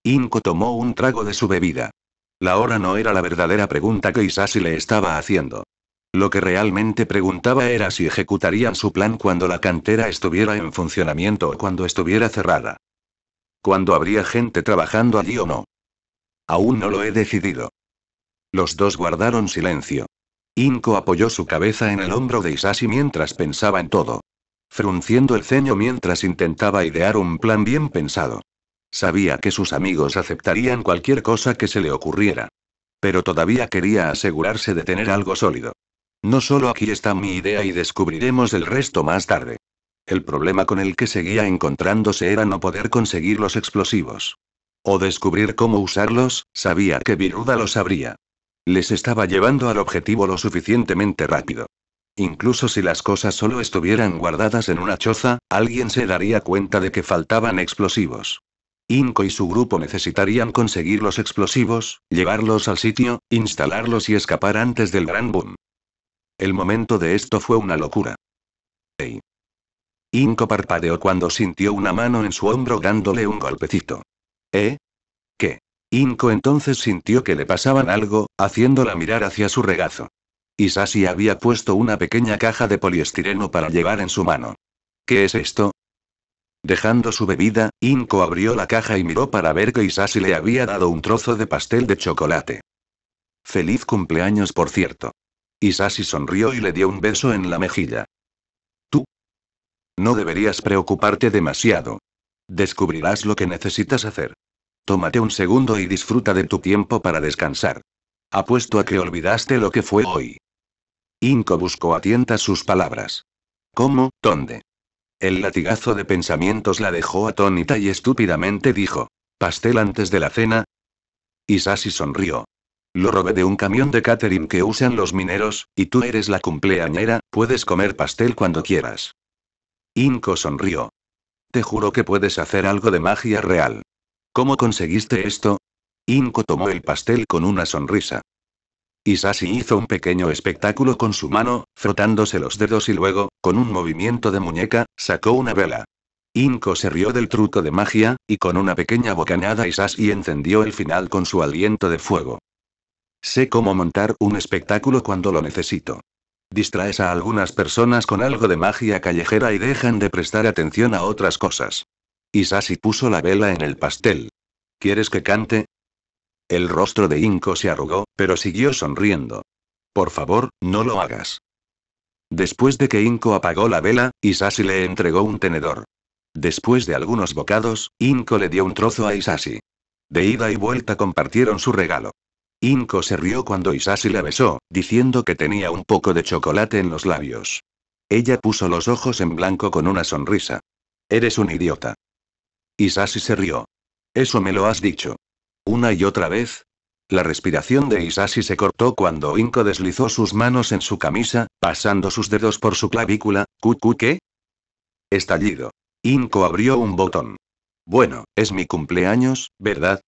Inko tomó un trago de su bebida. La hora no era la verdadera pregunta que Isasi le estaba haciendo. Lo que realmente preguntaba era si ejecutarían su plan cuando la cantera estuviera en funcionamiento o cuando estuviera cerrada. Cuando habría gente trabajando allí o no. Aún no lo he decidido. Los dos guardaron silencio. Inco apoyó su cabeza en el hombro de Isasi mientras pensaba en todo. Frunciendo el ceño mientras intentaba idear un plan bien pensado. Sabía que sus amigos aceptarían cualquier cosa que se le ocurriera. Pero todavía quería asegurarse de tener algo sólido. No solo aquí está mi idea y descubriremos el resto más tarde. El problema con el que seguía encontrándose era no poder conseguir los explosivos. O descubrir cómo usarlos, sabía que Viruda lo sabría. Les estaba llevando al objetivo lo suficientemente rápido. Incluso si las cosas solo estuvieran guardadas en una choza, alguien se daría cuenta de que faltaban explosivos. Inko y su grupo necesitarían conseguir los explosivos, llevarlos al sitio, instalarlos y escapar antes del gran boom. El momento de esto fue una locura. Hey. Inco parpadeó cuando sintió una mano en su hombro dándole un golpecito. ¿Eh? ¿Qué? Inko entonces sintió que le pasaban algo, haciéndola mirar hacia su regazo. Isasi había puesto una pequeña caja de poliestireno para llevar en su mano. ¿Qué es esto? Dejando su bebida, Inco abrió la caja y miró para ver que Isasi le había dado un trozo de pastel de chocolate. Feliz cumpleaños, por cierto. Isasi sonrió y le dio un beso en la mejilla. Tú. No deberías preocuparte demasiado. Descubrirás lo que necesitas hacer. Tómate un segundo y disfruta de tu tiempo para descansar. Apuesto a que olvidaste lo que fue hoy. Inco buscó a tientas sus palabras. ¿Cómo? ¿Dónde? El latigazo de pensamientos la dejó atónita y estúpidamente dijo. ¿Pastel antes de la cena? Isasi sonrió. Lo robé de un camión de catering que usan los mineros, y tú eres la cumpleañera, puedes comer pastel cuando quieras. Inco sonrió. Te juro que puedes hacer algo de magia real. ¿Cómo conseguiste esto? Inco tomó el pastel con una sonrisa. Isashi hizo un pequeño espectáculo con su mano, frotándose los dedos y luego, con un movimiento de muñeca, sacó una vela. Inko se rió del truco de magia, y con una pequeña bocanada Isasi encendió el final con su aliento de fuego. Sé cómo montar un espectáculo cuando lo necesito. Distraes a algunas personas con algo de magia callejera y dejan de prestar atención a otras cosas. Isasi puso la vela en el pastel. ¿Quieres que cante? El rostro de Inko se arrugó, pero siguió sonriendo. Por favor, no lo hagas. Después de que Inko apagó la vela, Isasi le entregó un tenedor. Después de algunos bocados, Inko le dio un trozo a Isasi. De ida y vuelta compartieron su regalo. Inko se rió cuando Isasi la besó, diciendo que tenía un poco de chocolate en los labios. Ella puso los ojos en blanco con una sonrisa. Eres un idiota. Isasi se rió. Eso me lo has dicho. Una y otra vez. La respiración de Isashi se cortó cuando Inko deslizó sus manos en su camisa, pasando sus dedos por su clavícula. ¿Cucu qué? Estallido. Inko abrió un botón. Bueno, es mi cumpleaños, ¿verdad?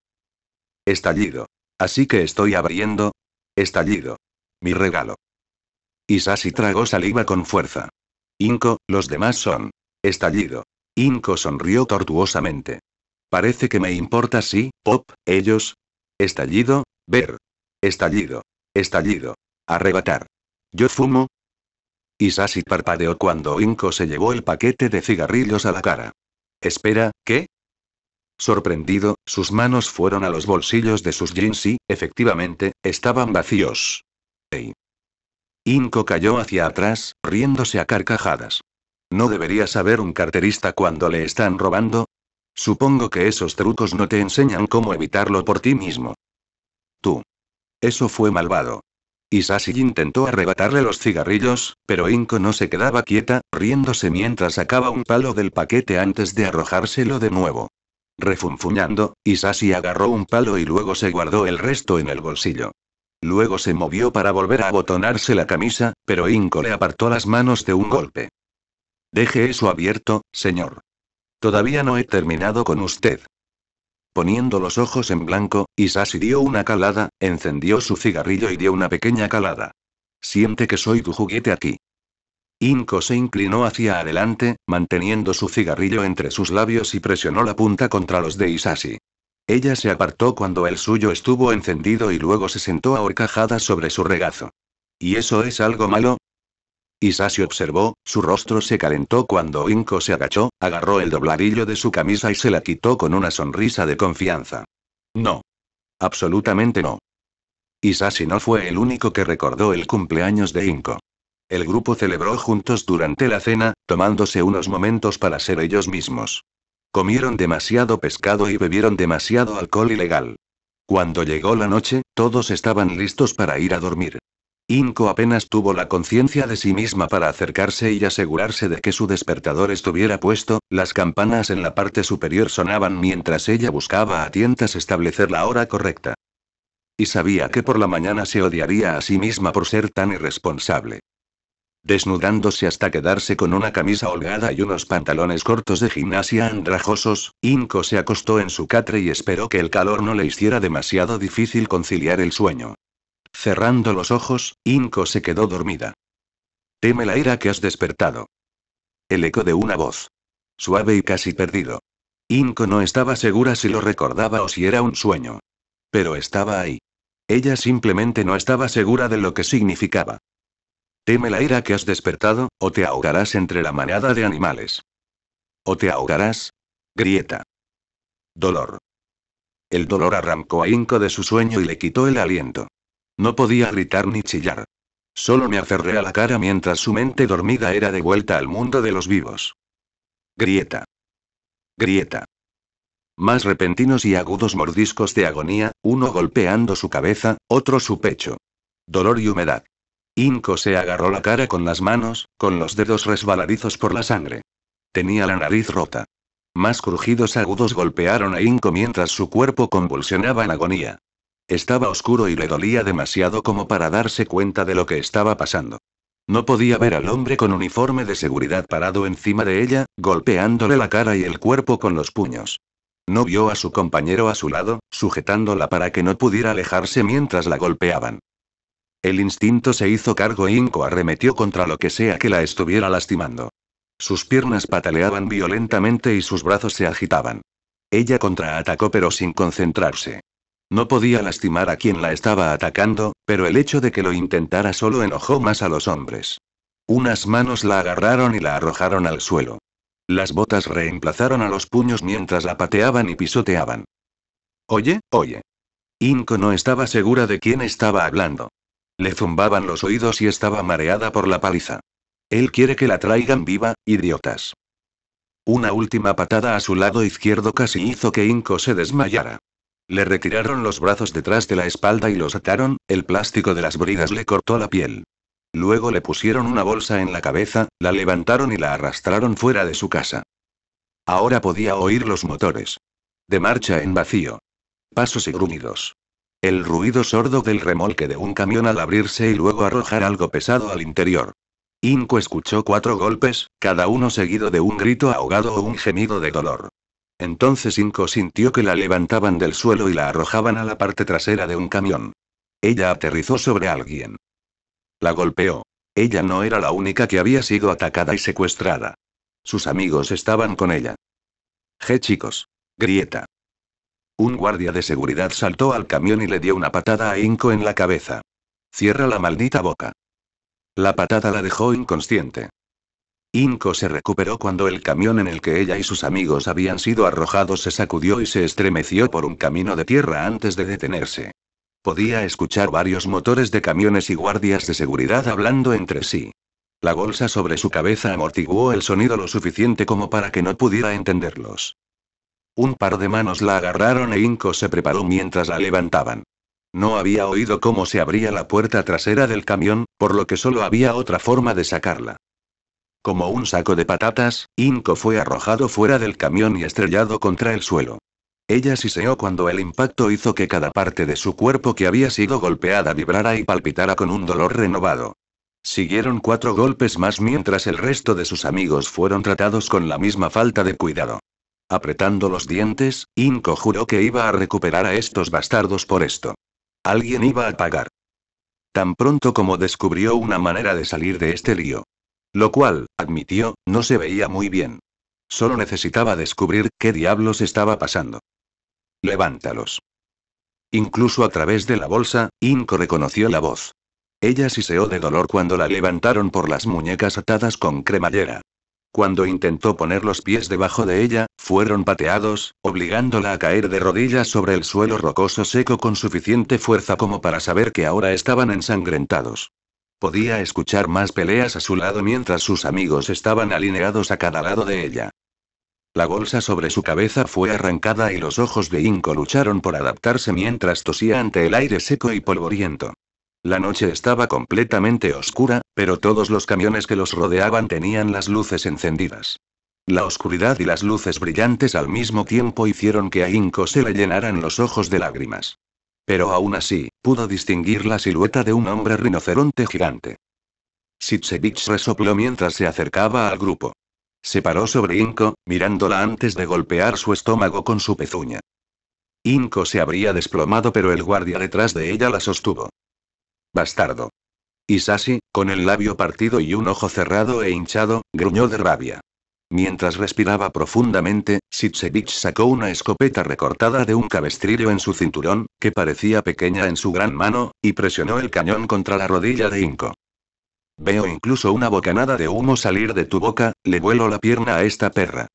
Estallido. Así que estoy abriendo. Estallido. Mi regalo. Isashi tragó saliva con fuerza. Inko, los demás son. Estallido. Inko sonrió tortuosamente. Parece que me importa si, pop, ellos. Estallido, ver. Estallido. Estallido. Arrebatar. Yo fumo. Isasi parpadeó cuando Inco se llevó el paquete de cigarrillos a la cara. Espera, ¿qué? Sorprendido, sus manos fueron a los bolsillos de sus jeans y, efectivamente, estaban vacíos. Ey. Inco cayó hacia atrás, riéndose a carcajadas. ¿No debería saber un carterista cuando le están robando? Supongo que esos trucos no te enseñan cómo evitarlo por ti mismo. Tú. Eso fue malvado. Isasi intentó arrebatarle los cigarrillos, pero Inko no se quedaba quieta, riéndose mientras sacaba un palo del paquete antes de arrojárselo de nuevo. Refunfuñando, Isasi agarró un palo y luego se guardó el resto en el bolsillo. Luego se movió para volver a abotonarse la camisa, pero Inko le apartó las manos de un golpe. Deje eso abierto, señor. Todavía no he terminado con usted. Poniendo los ojos en blanco, Isasi dio una calada, encendió su cigarrillo y dio una pequeña calada. Siente que soy tu juguete aquí. Inko se inclinó hacia adelante, manteniendo su cigarrillo entre sus labios y presionó la punta contra los de Isasi. Ella se apartó cuando el suyo estuvo encendido y luego se sentó ahorcajada sobre su regazo. ¿Y eso es algo malo? Isashi observó, su rostro se calentó cuando Inko se agachó, agarró el dobladillo de su camisa y se la quitó con una sonrisa de confianza. No. Absolutamente no. Isasi no fue el único que recordó el cumpleaños de Inko. El grupo celebró juntos durante la cena, tomándose unos momentos para ser ellos mismos. Comieron demasiado pescado y bebieron demasiado alcohol ilegal. Cuando llegó la noche, todos estaban listos para ir a dormir. Inko apenas tuvo la conciencia de sí misma para acercarse y asegurarse de que su despertador estuviera puesto, las campanas en la parte superior sonaban mientras ella buscaba a tientas establecer la hora correcta. Y sabía que por la mañana se odiaría a sí misma por ser tan irresponsable. Desnudándose hasta quedarse con una camisa holgada y unos pantalones cortos de gimnasia andrajosos, Inco se acostó en su catre y esperó que el calor no le hiciera demasiado difícil conciliar el sueño. Cerrando los ojos, Inko se quedó dormida. Teme la ira que has despertado. El eco de una voz. Suave y casi perdido. Inko no estaba segura si lo recordaba o si era un sueño. Pero estaba ahí. Ella simplemente no estaba segura de lo que significaba. Teme la ira que has despertado, o te ahogarás entre la manada de animales. O te ahogarás. Grieta. Dolor. El dolor arrancó a Inco de su sueño y le quitó el aliento. No podía gritar ni chillar. Solo me aferré a la cara mientras su mente dormida era de vuelta al mundo de los vivos. Grieta. Grieta. Más repentinos y agudos mordiscos de agonía, uno golpeando su cabeza, otro su pecho. Dolor y humedad. Inco se agarró la cara con las manos, con los dedos resbaladizos por la sangre. Tenía la nariz rota. Más crujidos agudos golpearon a Inco mientras su cuerpo convulsionaba en agonía. Estaba oscuro y le dolía demasiado como para darse cuenta de lo que estaba pasando. No podía ver al hombre con uniforme de seguridad parado encima de ella, golpeándole la cara y el cuerpo con los puños. No vio a su compañero a su lado, sujetándola para que no pudiera alejarse mientras la golpeaban. El instinto se hizo cargo e Inco arremetió contra lo que sea que la estuviera lastimando. Sus piernas pataleaban violentamente y sus brazos se agitaban. Ella contraatacó pero sin concentrarse. No podía lastimar a quien la estaba atacando, pero el hecho de que lo intentara solo enojó más a los hombres. Unas manos la agarraron y la arrojaron al suelo. Las botas reemplazaron a los puños mientras la pateaban y pisoteaban. Oye, oye. Inco no estaba segura de quién estaba hablando. Le zumbaban los oídos y estaba mareada por la paliza. Él quiere que la traigan viva, idiotas. Una última patada a su lado izquierdo casi hizo que Inco se desmayara. Le retiraron los brazos detrás de la espalda y los ataron, el plástico de las bridas le cortó la piel. Luego le pusieron una bolsa en la cabeza, la levantaron y la arrastraron fuera de su casa. Ahora podía oír los motores. De marcha en vacío. Pasos y gruñidos. El ruido sordo del remolque de un camión al abrirse y luego arrojar algo pesado al interior. Inco escuchó cuatro golpes, cada uno seguido de un grito ahogado o un gemido de dolor. Entonces Inco sintió que la levantaban del suelo y la arrojaban a la parte trasera de un camión. Ella aterrizó sobre alguien. La golpeó. Ella no era la única que había sido atacada y secuestrada. Sus amigos estaban con ella. G chicos. Grieta. Un guardia de seguridad saltó al camión y le dio una patada a Inco en la cabeza. Cierra la maldita boca. La patada la dejó inconsciente. Inko se recuperó cuando el camión en el que ella y sus amigos habían sido arrojados se sacudió y se estremeció por un camino de tierra antes de detenerse. Podía escuchar varios motores de camiones y guardias de seguridad hablando entre sí. La bolsa sobre su cabeza amortiguó el sonido lo suficiente como para que no pudiera entenderlos. Un par de manos la agarraron e Inko se preparó mientras la levantaban. No había oído cómo se abría la puerta trasera del camión, por lo que solo había otra forma de sacarla. Como un saco de patatas, Inco fue arrojado fuera del camión y estrellado contra el suelo. Ella siseó cuando el impacto hizo que cada parte de su cuerpo que había sido golpeada vibrara y palpitara con un dolor renovado. Siguieron cuatro golpes más mientras el resto de sus amigos fueron tratados con la misma falta de cuidado. Apretando los dientes, Inco juró que iba a recuperar a estos bastardos por esto. Alguien iba a pagar. Tan pronto como descubrió una manera de salir de este lío, lo cual, admitió, no se veía muy bien. Solo necesitaba descubrir qué diablos estaba pasando. Levántalos. Incluso a través de la bolsa, Inco reconoció la voz. Ella siseó de dolor cuando la levantaron por las muñecas atadas con cremallera. Cuando intentó poner los pies debajo de ella, fueron pateados, obligándola a caer de rodillas sobre el suelo rocoso seco con suficiente fuerza como para saber que ahora estaban ensangrentados. Podía escuchar más peleas a su lado mientras sus amigos estaban alineados a cada lado de ella. La bolsa sobre su cabeza fue arrancada y los ojos de Inco lucharon por adaptarse mientras tosía ante el aire seco y polvoriento. La noche estaba completamente oscura, pero todos los camiones que los rodeaban tenían las luces encendidas. La oscuridad y las luces brillantes al mismo tiempo hicieron que a Inko se le llenaran los ojos de lágrimas. Pero aún así, pudo distinguir la silueta de un hombre rinoceronte gigante. Sitsevich resopló mientras se acercaba al grupo. Se paró sobre Inko, mirándola antes de golpear su estómago con su pezuña. Inko se habría desplomado, pero el guardia detrás de ella la sostuvo. Bastardo. Isasi, con el labio partido y un ojo cerrado e hinchado, gruñó de rabia. Mientras respiraba profundamente, Sitsevich sacó una escopeta recortada de un cabestrillo en su cinturón, que parecía pequeña en su gran mano, y presionó el cañón contra la rodilla de Inko. Veo incluso una bocanada de humo salir de tu boca, le vuelo la pierna a esta perra.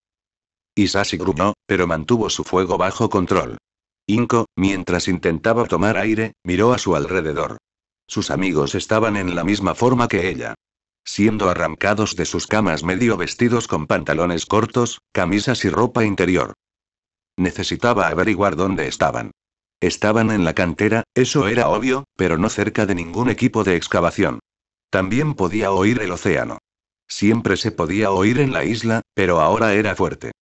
Isasi gruñó, pero mantuvo su fuego bajo control. Inko, mientras intentaba tomar aire, miró a su alrededor. Sus amigos estaban en la misma forma que ella siendo arrancados de sus camas medio vestidos con pantalones cortos, camisas y ropa interior. Necesitaba averiguar dónde estaban. Estaban en la cantera, eso era obvio, pero no cerca de ningún equipo de excavación. También podía oír el océano. Siempre se podía oír en la isla, pero ahora era fuerte.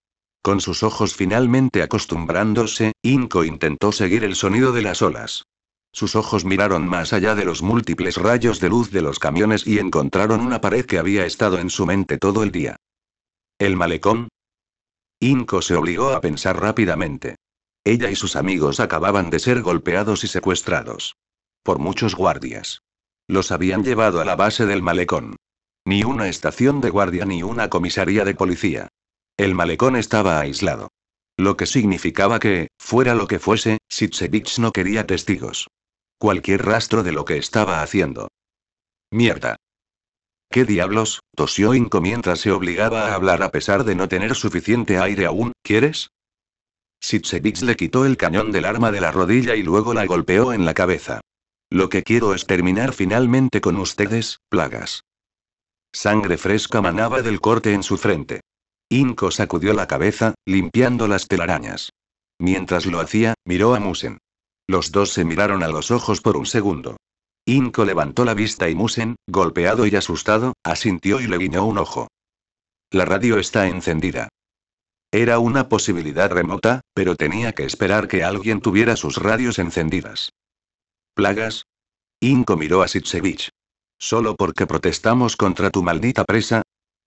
Con sus ojos finalmente acostumbrándose, Inco intentó seguir el sonido de las olas. Sus ojos miraron más allá de los múltiples rayos de luz de los camiones y encontraron una pared que había estado en su mente todo el día. ¿El malecón? Inco se obligó a pensar rápidamente. Ella y sus amigos acababan de ser golpeados y secuestrados. Por muchos guardias. Los habían llevado a la base del malecón. Ni una estación de guardia ni una comisaría de policía. El malecón estaba aislado. Lo que significaba que, fuera lo que fuese, Sitsevich no quería testigos cualquier rastro de lo que estaba haciendo. Mierda. ¿Qué diablos? tosió Inco mientras se obligaba a hablar a pesar de no tener suficiente aire aún, ¿quieres? Sitzevich le quitó el cañón del arma de la rodilla y luego la golpeó en la cabeza. Lo que quiero es terminar finalmente con ustedes, plagas. Sangre fresca manaba del corte en su frente. Inco sacudió la cabeza, limpiando las telarañas. Mientras lo hacía, miró a Musen. Los dos se miraron a los ojos por un segundo. Inko levantó la vista y Musen, golpeado y asustado, asintió y le guiñó un ojo. La radio está encendida. Era una posibilidad remota, pero tenía que esperar que alguien tuviera sus radios encendidas. ¿Plagas? Inko miró a Sitsevich. ¿Solo porque protestamos contra tu maldita presa?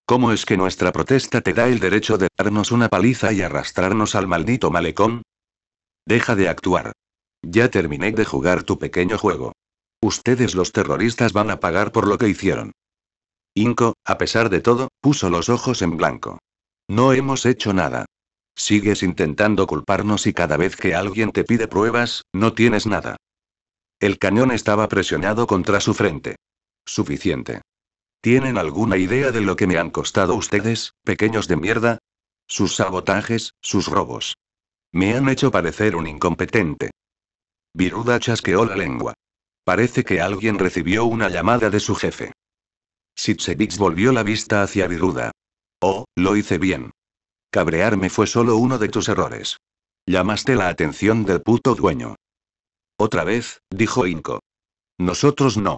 ¿Cómo es que nuestra protesta te da el derecho de darnos una paliza y arrastrarnos al maldito malecón? Deja de actuar. Ya terminé de jugar tu pequeño juego. Ustedes los terroristas van a pagar por lo que hicieron. Inco, a pesar de todo, puso los ojos en blanco. No hemos hecho nada. Sigues intentando culparnos y cada vez que alguien te pide pruebas, no tienes nada. El cañón estaba presionado contra su frente. Suficiente. ¿Tienen alguna idea de lo que me han costado ustedes, pequeños de mierda? Sus sabotajes, sus robos. Me han hecho parecer un incompetente. Viruda chasqueó la lengua. Parece que alguien recibió una llamada de su jefe. Sitsevich volvió la vista hacia Viruda. Oh, lo hice bien. Cabrearme fue solo uno de tus errores. Llamaste la atención del puto dueño. Otra vez, dijo Inco. Nosotros no.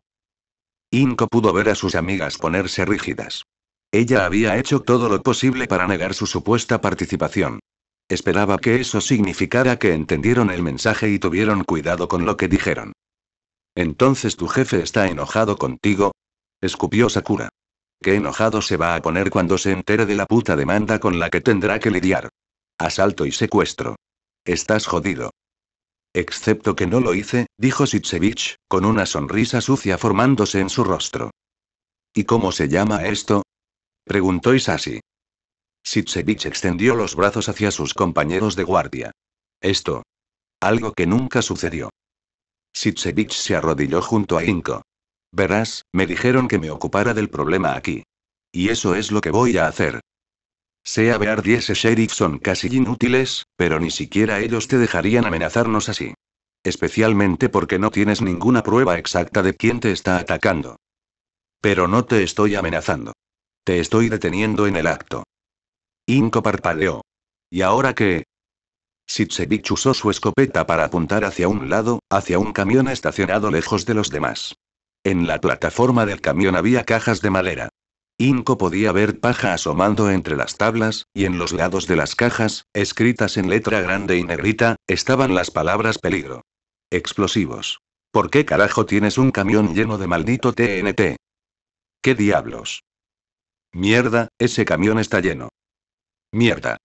Inco pudo ver a sus amigas ponerse rígidas. Ella había hecho todo lo posible para negar su supuesta participación. Esperaba que eso significara que entendieron el mensaje y tuvieron cuidado con lo que dijeron. Entonces tu jefe está enojado contigo. Escupió Sakura. Qué enojado se va a poner cuando se entere de la puta demanda con la que tendrá que lidiar. Asalto y secuestro. Estás jodido. Excepto que no lo hice, dijo Sitsevich, con una sonrisa sucia formándose en su rostro. ¿Y cómo se llama esto? preguntó Isasi. Sitzevich extendió los brazos hacia sus compañeros de guardia. Esto. Algo que nunca sucedió. Sitzevich se arrodilló junto a Inko. Verás, me dijeron que me ocupara del problema aquí. Y eso es lo que voy a hacer. Sea Bear 10 sheriff son casi inútiles, pero ni siquiera ellos te dejarían amenazarnos así. Especialmente porque no tienes ninguna prueba exacta de quién te está atacando. Pero no te estoy amenazando. Te estoy deteniendo en el acto. Inko parpadeó. ¿Y ahora qué? Sitsevich usó su escopeta para apuntar hacia un lado, hacia un camión estacionado lejos de los demás. En la plataforma del camión había cajas de madera. Inco podía ver paja asomando entre las tablas, y en los lados de las cajas, escritas en letra grande y negrita, estaban las palabras peligro. Explosivos. ¿Por qué carajo tienes un camión lleno de maldito TNT? ¿Qué diablos? Mierda, ese camión está lleno. Mierda.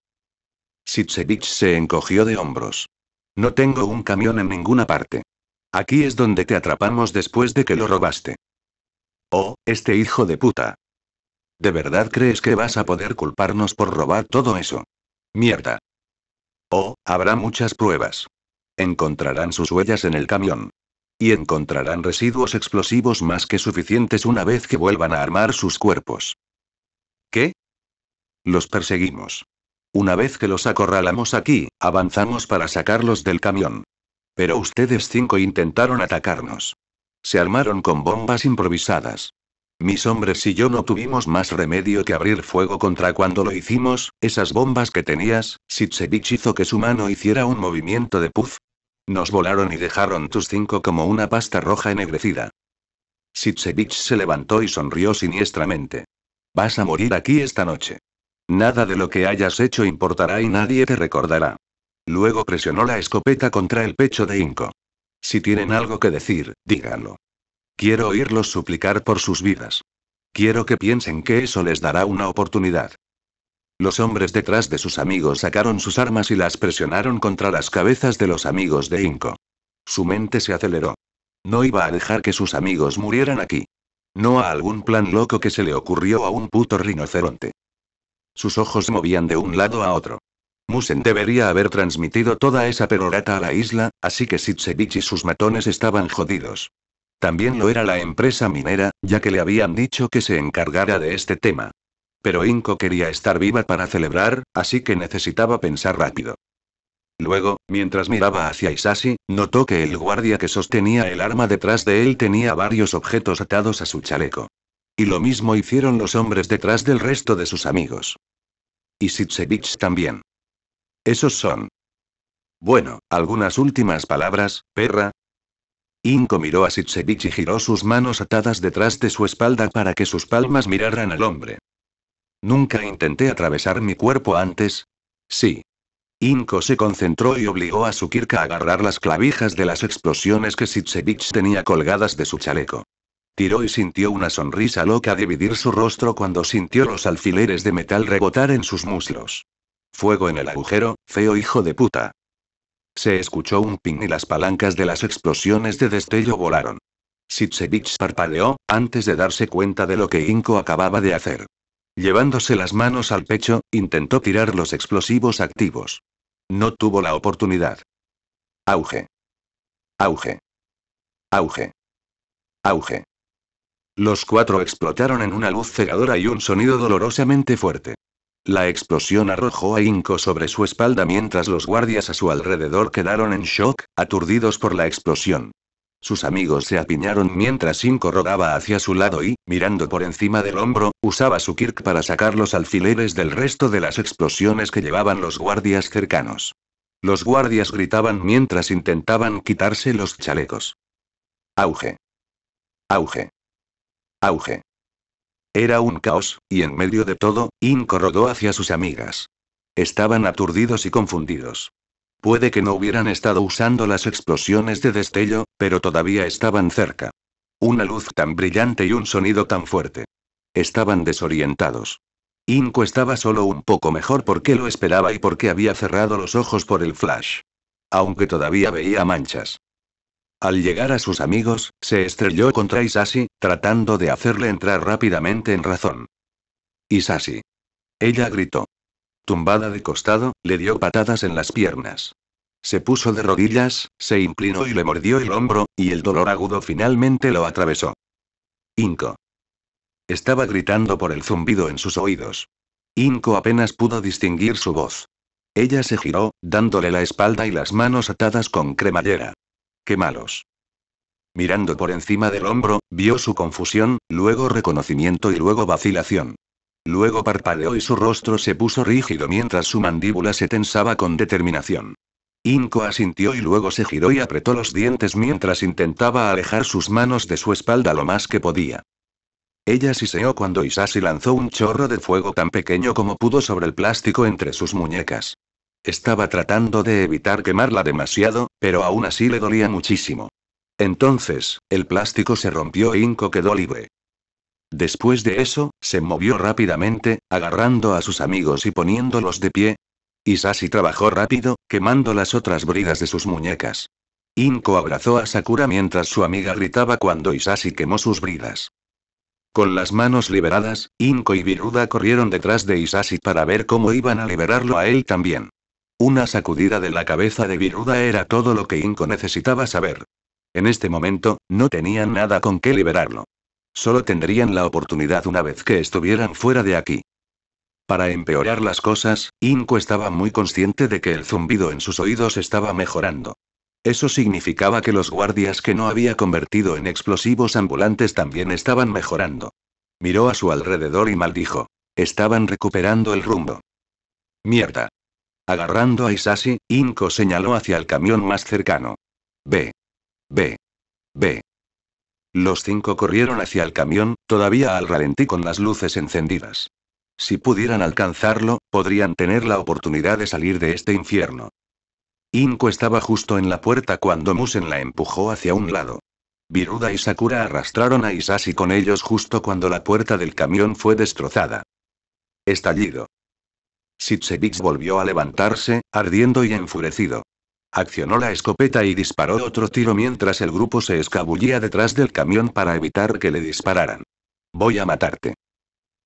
Sitsevich se encogió de hombros. No tengo un camión en ninguna parte. Aquí es donde te atrapamos después de que lo robaste. Oh, este hijo de puta. ¿De verdad crees que vas a poder culparnos por robar todo eso? Mierda. Oh, habrá muchas pruebas. Encontrarán sus huellas en el camión. Y encontrarán residuos explosivos más que suficientes una vez que vuelvan a armar sus cuerpos. ¿Qué? Los perseguimos. Una vez que los acorralamos aquí, avanzamos para sacarlos del camión. Pero ustedes cinco intentaron atacarnos. Se armaron con bombas improvisadas. Mis hombres y yo no tuvimos más remedio que abrir fuego contra cuando lo hicimos, esas bombas que tenías, Sitzevich hizo que su mano hiciera un movimiento de puz. Nos volaron y dejaron tus cinco como una pasta roja ennegrecida. Sitzevich se levantó y sonrió siniestramente. Vas a morir aquí esta noche. Nada de lo que hayas hecho importará y nadie te recordará. Luego presionó la escopeta contra el pecho de Inco. Si tienen algo que decir, díganlo. Quiero oírlos suplicar por sus vidas. Quiero que piensen que eso les dará una oportunidad. Los hombres detrás de sus amigos sacaron sus armas y las presionaron contra las cabezas de los amigos de Inco. Su mente se aceleró. No iba a dejar que sus amigos murieran aquí. No a algún plan loco que se le ocurrió a un puto rinoceronte. Sus ojos movían de un lado a otro. Musen debería haber transmitido toda esa perorata a la isla, así que Sitsevich y sus matones estaban jodidos. También lo era la empresa minera, ya que le habían dicho que se encargara de este tema. Pero Inko quería estar viva para celebrar, así que necesitaba pensar rápido. Luego, mientras miraba hacia Isasi, notó que el guardia que sostenía el arma detrás de él tenía varios objetos atados a su chaleco. Y lo mismo hicieron los hombres detrás del resto de sus amigos. Y Sitsevich también. Esos son. Bueno, algunas últimas palabras, perra. Inko miró a Sitsevich y giró sus manos atadas detrás de su espalda para que sus palmas miraran al hombre. Nunca intenté atravesar mi cuerpo antes. Sí. Inko se concentró y obligó a su kirka a agarrar las clavijas de las explosiones que Sitsevich tenía colgadas de su chaleco. Tiró y sintió una sonrisa loca dividir su rostro cuando sintió los alfileres de metal rebotar en sus muslos. Fuego en el agujero, feo hijo de puta. Se escuchó un ping y las palancas de las explosiones de destello volaron. Sitsevich parpadeó, antes de darse cuenta de lo que Inko acababa de hacer. Llevándose las manos al pecho, intentó tirar los explosivos activos. No tuvo la oportunidad. Auge. Auge. Auge. Auge. Los cuatro explotaron en una luz cegadora y un sonido dolorosamente fuerte. La explosión arrojó a Inco sobre su espalda mientras los guardias a su alrededor quedaron en shock, aturdidos por la explosión. Sus amigos se apiñaron mientras Inko rodaba hacia su lado y, mirando por encima del hombro, usaba su kirk para sacar los alfileres del resto de las explosiones que llevaban los guardias cercanos. Los guardias gritaban mientras intentaban quitarse los chalecos. Auge. Auge. Auge. Era un caos, y en medio de todo, Inco rodó hacia sus amigas. Estaban aturdidos y confundidos. Puede que no hubieran estado usando las explosiones de destello, pero todavía estaban cerca. Una luz tan brillante y un sonido tan fuerte. Estaban desorientados. Inco estaba solo un poco mejor porque lo esperaba y porque había cerrado los ojos por el flash. Aunque todavía veía manchas. Al llegar a sus amigos, se estrelló contra Isasi, tratando de hacerle entrar rápidamente en razón. Isasi, Ella gritó. Tumbada de costado, le dio patadas en las piernas. Se puso de rodillas, se inclinó y le mordió el hombro, y el dolor agudo finalmente lo atravesó. Inco. Estaba gritando por el zumbido en sus oídos. Inco apenas pudo distinguir su voz. Ella se giró, dándole la espalda y las manos atadas con cremallera. Qué malos. Mirando por encima del hombro, vio su confusión, luego reconocimiento y luego vacilación. Luego parpadeó y su rostro se puso rígido mientras su mandíbula se tensaba con determinación. Inco asintió y luego se giró y apretó los dientes mientras intentaba alejar sus manos de su espalda lo más que podía. Ella siseó cuando Isasi lanzó un chorro de fuego tan pequeño como pudo sobre el plástico entre sus muñecas. Estaba tratando de evitar quemarla demasiado, pero aún así le dolía muchísimo. Entonces, el plástico se rompió e Inko quedó libre. Después de eso, se movió rápidamente, agarrando a sus amigos y poniéndolos de pie. Isashi trabajó rápido, quemando las otras bridas de sus muñecas. Inko abrazó a Sakura mientras su amiga gritaba cuando Isashi quemó sus bridas. Con las manos liberadas, Inko y Viruda corrieron detrás de Isashi para ver cómo iban a liberarlo a él también. Una sacudida de la cabeza de Viruda era todo lo que Inco necesitaba saber. En este momento, no tenían nada con qué liberarlo. Solo tendrían la oportunidad una vez que estuvieran fuera de aquí. Para empeorar las cosas, Inco estaba muy consciente de que el zumbido en sus oídos estaba mejorando. Eso significaba que los guardias que no había convertido en explosivos ambulantes también estaban mejorando. Miró a su alrededor y maldijo. Estaban recuperando el rumbo. Mierda. Agarrando a Isasi, Inko señaló hacia el camión más cercano. Ve. B. B. Los cinco corrieron hacia el camión, todavía al ralentí con las luces encendidas. Si pudieran alcanzarlo, podrían tener la oportunidad de salir de este infierno. Inko estaba justo en la puerta cuando Musen la empujó hacia un lado. Viruda y Sakura arrastraron a Isashi con ellos justo cuando la puerta del camión fue destrozada. Estallido. Sitsevich volvió a levantarse, ardiendo y enfurecido. Accionó la escopeta y disparó otro tiro mientras el grupo se escabullía detrás del camión para evitar que le dispararan. Voy a matarte.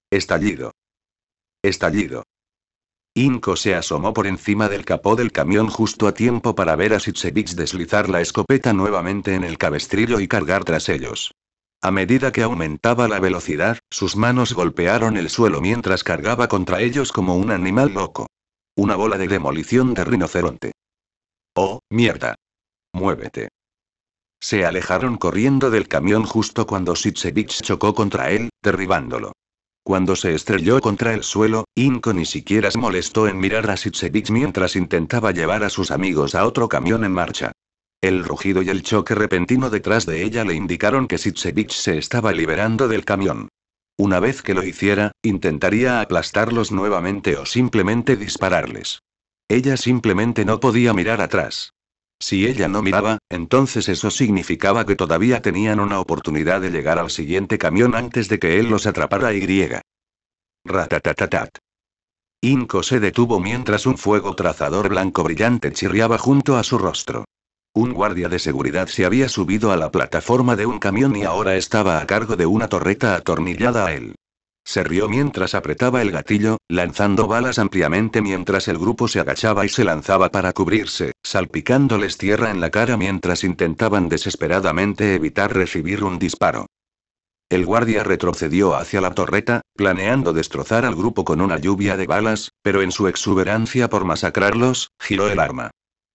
Estallido. Estallido. Inco se asomó por encima del capó del camión justo a tiempo para ver a Sitsevich deslizar la escopeta nuevamente en el cabestrillo y cargar tras ellos. A medida que aumentaba la velocidad, sus manos golpearon el suelo mientras cargaba contra ellos como un animal loco. Una bola de demolición de rinoceronte. ¡Oh, mierda! Muévete. Se alejaron corriendo del camión justo cuando Sitsevich chocó contra él, derribándolo. Cuando se estrelló contra el suelo, Inco ni siquiera se molestó en mirar a Sitsevich mientras intentaba llevar a sus amigos a otro camión en marcha. El rugido y el choque repentino detrás de ella le indicaron que Sitsevich se estaba liberando del camión. Una vez que lo hiciera, intentaría aplastarlos nuevamente o simplemente dispararles. Ella simplemente no podía mirar atrás. Si ella no miraba, entonces eso significaba que todavía tenían una oportunidad de llegar al siguiente camión antes de que él los atrapara y griega. Ratatatatat. Inco se detuvo mientras un fuego trazador blanco brillante chirriaba junto a su rostro. Un guardia de seguridad se había subido a la plataforma de un camión y ahora estaba a cargo de una torreta atornillada a él. Se rió mientras apretaba el gatillo, lanzando balas ampliamente mientras el grupo se agachaba y se lanzaba para cubrirse, salpicándoles tierra en la cara mientras intentaban desesperadamente evitar recibir un disparo. El guardia retrocedió hacia la torreta, planeando destrozar al grupo con una lluvia de balas, pero en su exuberancia por masacrarlos, giró el arma.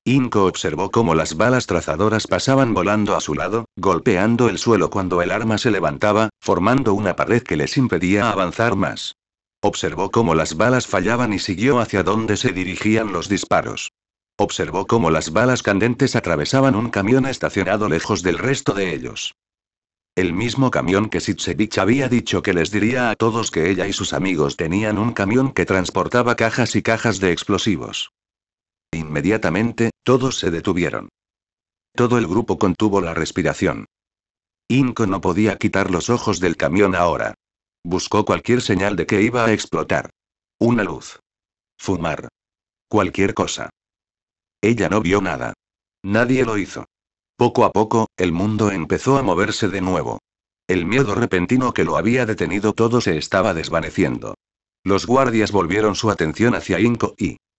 Inko observó cómo las balas trazadoras pasaban volando a su lado, golpeando el suelo cuando el arma se levantaba, formando una pared que les impedía avanzar más. Observó cómo las balas fallaban y siguió hacia donde se dirigían los disparos. Observó cómo las balas candentes atravesaban un camión estacionado lejos del resto de ellos. El mismo camión que Sitsevich había dicho que les diría a todos que ella y sus amigos tenían un camión que transportaba cajas y cajas de explosivos. Inmediatamente, todos se detuvieron. Todo el grupo contuvo la respiración. Inco no podía quitar los ojos del camión ahora. Buscó cualquier señal de que iba a explotar. Una luz. Fumar. Cualquier cosa. Ella no vio nada. Nadie lo hizo. Poco a poco, el mundo empezó a moverse de nuevo. El miedo repentino que lo había detenido todo se estaba desvaneciendo. Los guardias volvieron su atención hacia Inco y,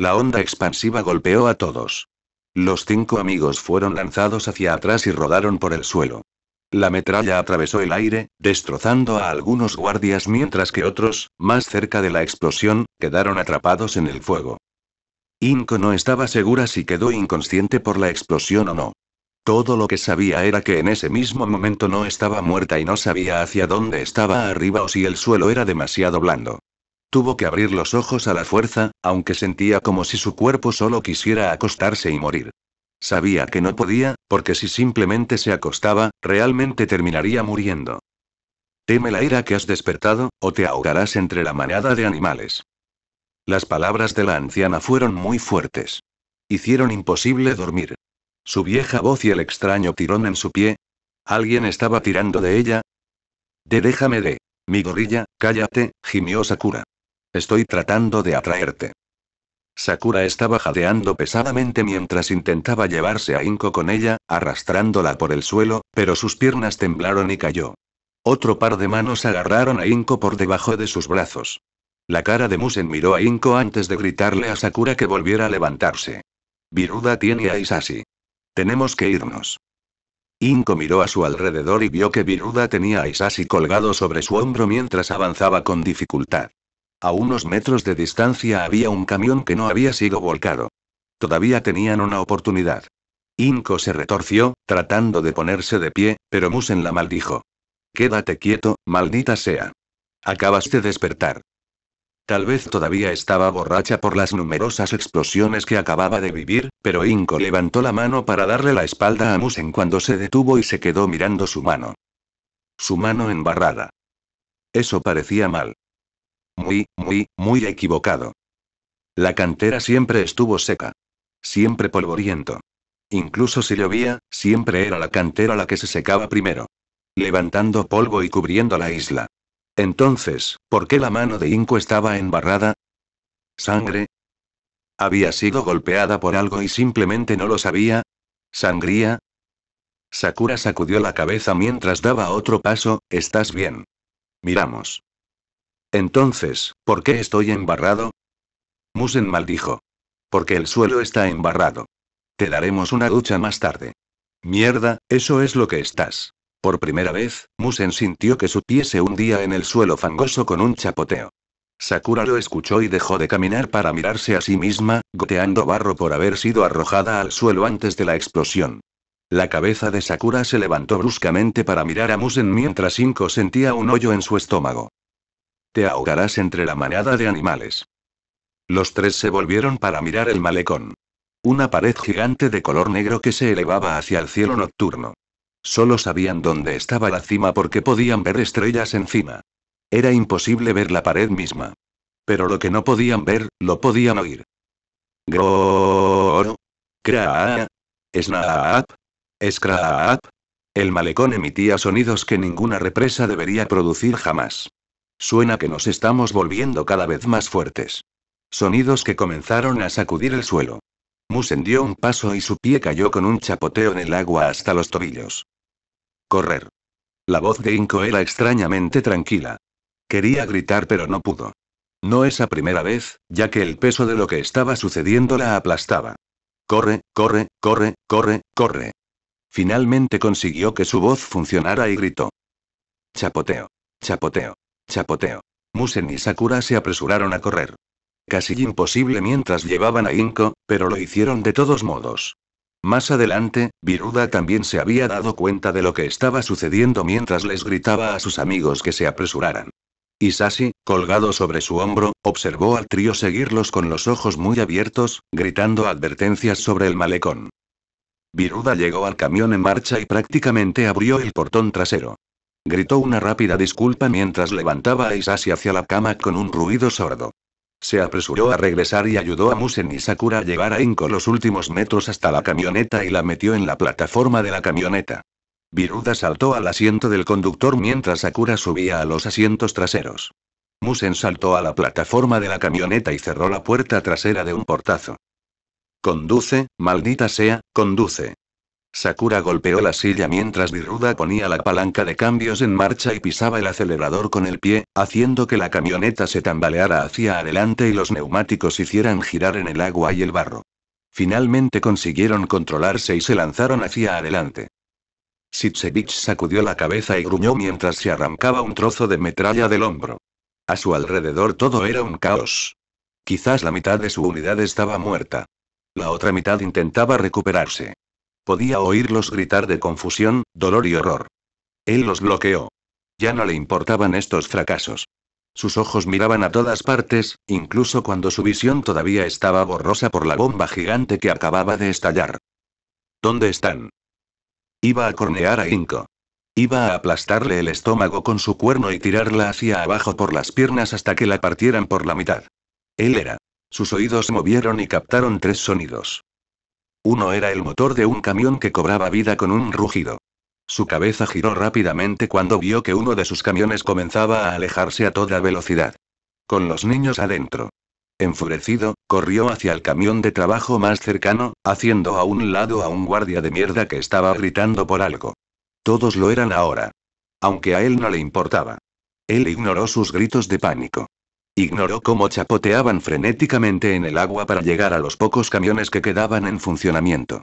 La onda expansiva golpeó a todos. Los cinco amigos fueron lanzados hacia atrás y rodaron por el suelo. La metralla atravesó el aire, destrozando a algunos guardias mientras que otros, más cerca de la explosión, quedaron atrapados en el fuego. Inco no estaba segura si quedó inconsciente por la explosión o no. Todo lo que sabía era que en ese mismo momento no estaba muerta y no sabía hacia dónde estaba arriba o si el suelo era demasiado blando. Tuvo que abrir los ojos a la fuerza, aunque sentía como si su cuerpo solo quisiera acostarse y morir. Sabía que no podía, porque si simplemente se acostaba, realmente terminaría muriendo. Teme la ira que has despertado, o te ahogarás entre la manada de animales. Las palabras de la anciana fueron muy fuertes. Hicieron imposible dormir. Su vieja voz y el extraño tirón en su pie. ¿Alguien estaba tirando de ella? De déjame de. Mi gorilla, cállate, gimió Sakura. Estoy tratando de atraerte. Sakura estaba jadeando pesadamente mientras intentaba llevarse a Inko con ella, arrastrándola por el suelo, pero sus piernas temblaron y cayó. Otro par de manos agarraron a Inko por debajo de sus brazos. La cara de Musen miró a Inko antes de gritarle a Sakura que volviera a levantarse. Viruda tiene a Isashi. Tenemos que irnos. Inko miró a su alrededor y vio que Viruda tenía a Isashi colgado sobre su hombro mientras avanzaba con dificultad. A unos metros de distancia había un camión que no había sido volcado. Todavía tenían una oportunidad. Inco se retorció, tratando de ponerse de pie, pero Musen la maldijo. Quédate quieto, maldita sea. Acabas de despertar. Tal vez todavía estaba borracha por las numerosas explosiones que acababa de vivir, pero Inco levantó la mano para darle la espalda a Musen cuando se detuvo y se quedó mirando su mano. Su mano embarrada. Eso parecía mal muy, muy, muy equivocado. La cantera siempre estuvo seca. Siempre polvoriento. Incluso si llovía, siempre era la cantera la que se secaba primero. Levantando polvo y cubriendo la isla. Entonces, ¿por qué la mano de Inko estaba embarrada? ¿Sangre? ¿Había sido golpeada por algo y simplemente no lo sabía? ¿Sangría? Sakura sacudió la cabeza mientras daba otro paso, ¿estás bien? Miramos. Entonces, ¿por qué estoy embarrado? Musen maldijo. Porque el suelo está embarrado. Te daremos una ducha más tarde. Mierda, eso es lo que estás. Por primera vez, Musen sintió que su pie se hundía en el suelo fangoso con un chapoteo. Sakura lo escuchó y dejó de caminar para mirarse a sí misma, goteando barro por haber sido arrojada al suelo antes de la explosión. La cabeza de Sakura se levantó bruscamente para mirar a Musen mientras Inko sentía un hoyo en su estómago. Te ahogarás entre la manada de animales. Los tres se volvieron para mirar el malecón. Una pared gigante de color negro que se elevaba hacia el cielo nocturno. Solo sabían dónde estaba la cima porque podían ver estrellas encima. Era imposible ver la pared misma. Pero lo que no podían ver, lo podían oír. Gro. Cra. Snap. Scrap. El malecón emitía sonidos que ninguna represa debería producir jamás. Suena que nos estamos volviendo cada vez más fuertes. Sonidos que comenzaron a sacudir el suelo. Musen dio un paso y su pie cayó con un chapoteo en el agua hasta los tobillos. Correr. La voz de Inko era extrañamente tranquila. Quería gritar pero no pudo. No esa primera vez, ya que el peso de lo que estaba sucediendo la aplastaba. Corre, corre, corre, corre, corre. Finalmente consiguió que su voz funcionara y gritó. Chapoteo. Chapoteo. Chapoteo. Musen y Sakura se apresuraron a correr. Casi imposible mientras llevaban a Inko, pero lo hicieron de todos modos. Más adelante, Viruda también se había dado cuenta de lo que estaba sucediendo mientras les gritaba a sus amigos que se apresuraran. Isashi, colgado sobre su hombro, observó al trío seguirlos con los ojos muy abiertos, gritando advertencias sobre el malecón. Viruda llegó al camión en marcha y prácticamente abrió el portón trasero. Gritó una rápida disculpa mientras levantaba a Isashi hacia la cama con un ruido sordo. Se apresuró a regresar y ayudó a Musen y Sakura a llevar a Inko los últimos metros hasta la camioneta y la metió en la plataforma de la camioneta. Viruda saltó al asiento del conductor mientras Sakura subía a los asientos traseros. Musen saltó a la plataforma de la camioneta y cerró la puerta trasera de un portazo. Conduce, maldita sea, conduce. Sakura golpeó la silla mientras Viruda ponía la palanca de cambios en marcha y pisaba el acelerador con el pie, haciendo que la camioneta se tambaleara hacia adelante y los neumáticos hicieran girar en el agua y el barro. Finalmente consiguieron controlarse y se lanzaron hacia adelante. Sitsevich sacudió la cabeza y gruñó mientras se arrancaba un trozo de metralla del hombro. A su alrededor todo era un caos. Quizás la mitad de su unidad estaba muerta. La otra mitad intentaba recuperarse. Podía oírlos gritar de confusión, dolor y horror. Él los bloqueó. Ya no le importaban estos fracasos. Sus ojos miraban a todas partes, incluso cuando su visión todavía estaba borrosa por la bomba gigante que acababa de estallar. ¿Dónde están? Iba a cornear a Inko. Iba a aplastarle el estómago con su cuerno y tirarla hacia abajo por las piernas hasta que la partieran por la mitad. Él era. Sus oídos movieron y captaron tres sonidos. Uno era el motor de un camión que cobraba vida con un rugido. Su cabeza giró rápidamente cuando vio que uno de sus camiones comenzaba a alejarse a toda velocidad. Con los niños adentro. Enfurecido, corrió hacia el camión de trabajo más cercano, haciendo a un lado a un guardia de mierda que estaba gritando por algo. Todos lo eran ahora. Aunque a él no le importaba. Él ignoró sus gritos de pánico. Ignoró cómo chapoteaban frenéticamente en el agua para llegar a los pocos camiones que quedaban en funcionamiento.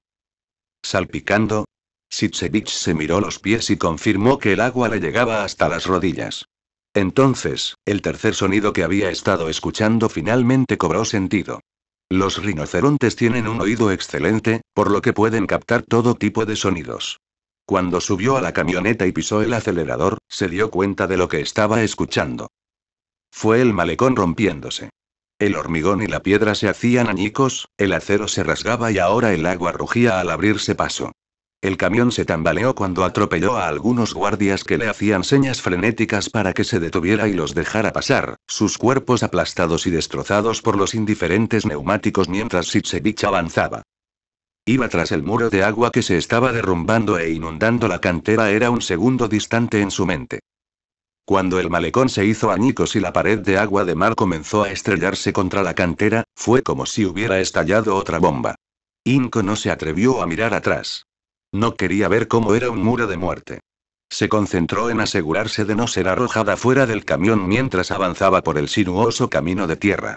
Salpicando, Sitzevich se miró los pies y confirmó que el agua le llegaba hasta las rodillas. Entonces, el tercer sonido que había estado escuchando finalmente cobró sentido. Los rinocerontes tienen un oído excelente, por lo que pueden captar todo tipo de sonidos. Cuando subió a la camioneta y pisó el acelerador, se dio cuenta de lo que estaba escuchando. Fue el malecón rompiéndose. El hormigón y la piedra se hacían añicos, el acero se rasgaba y ahora el agua rugía al abrirse paso. El camión se tambaleó cuando atropelló a algunos guardias que le hacían señas frenéticas para que se detuviera y los dejara pasar, sus cuerpos aplastados y destrozados por los indiferentes neumáticos mientras Sitsevich avanzaba. Iba tras el muro de agua que se estaba derrumbando e inundando la cantera era un segundo distante en su mente. Cuando el malecón se hizo añicos y la pared de agua de mar comenzó a estrellarse contra la cantera, fue como si hubiera estallado otra bomba. Inco no se atrevió a mirar atrás. No quería ver cómo era un muro de muerte. Se concentró en asegurarse de no ser arrojada fuera del camión mientras avanzaba por el sinuoso camino de tierra.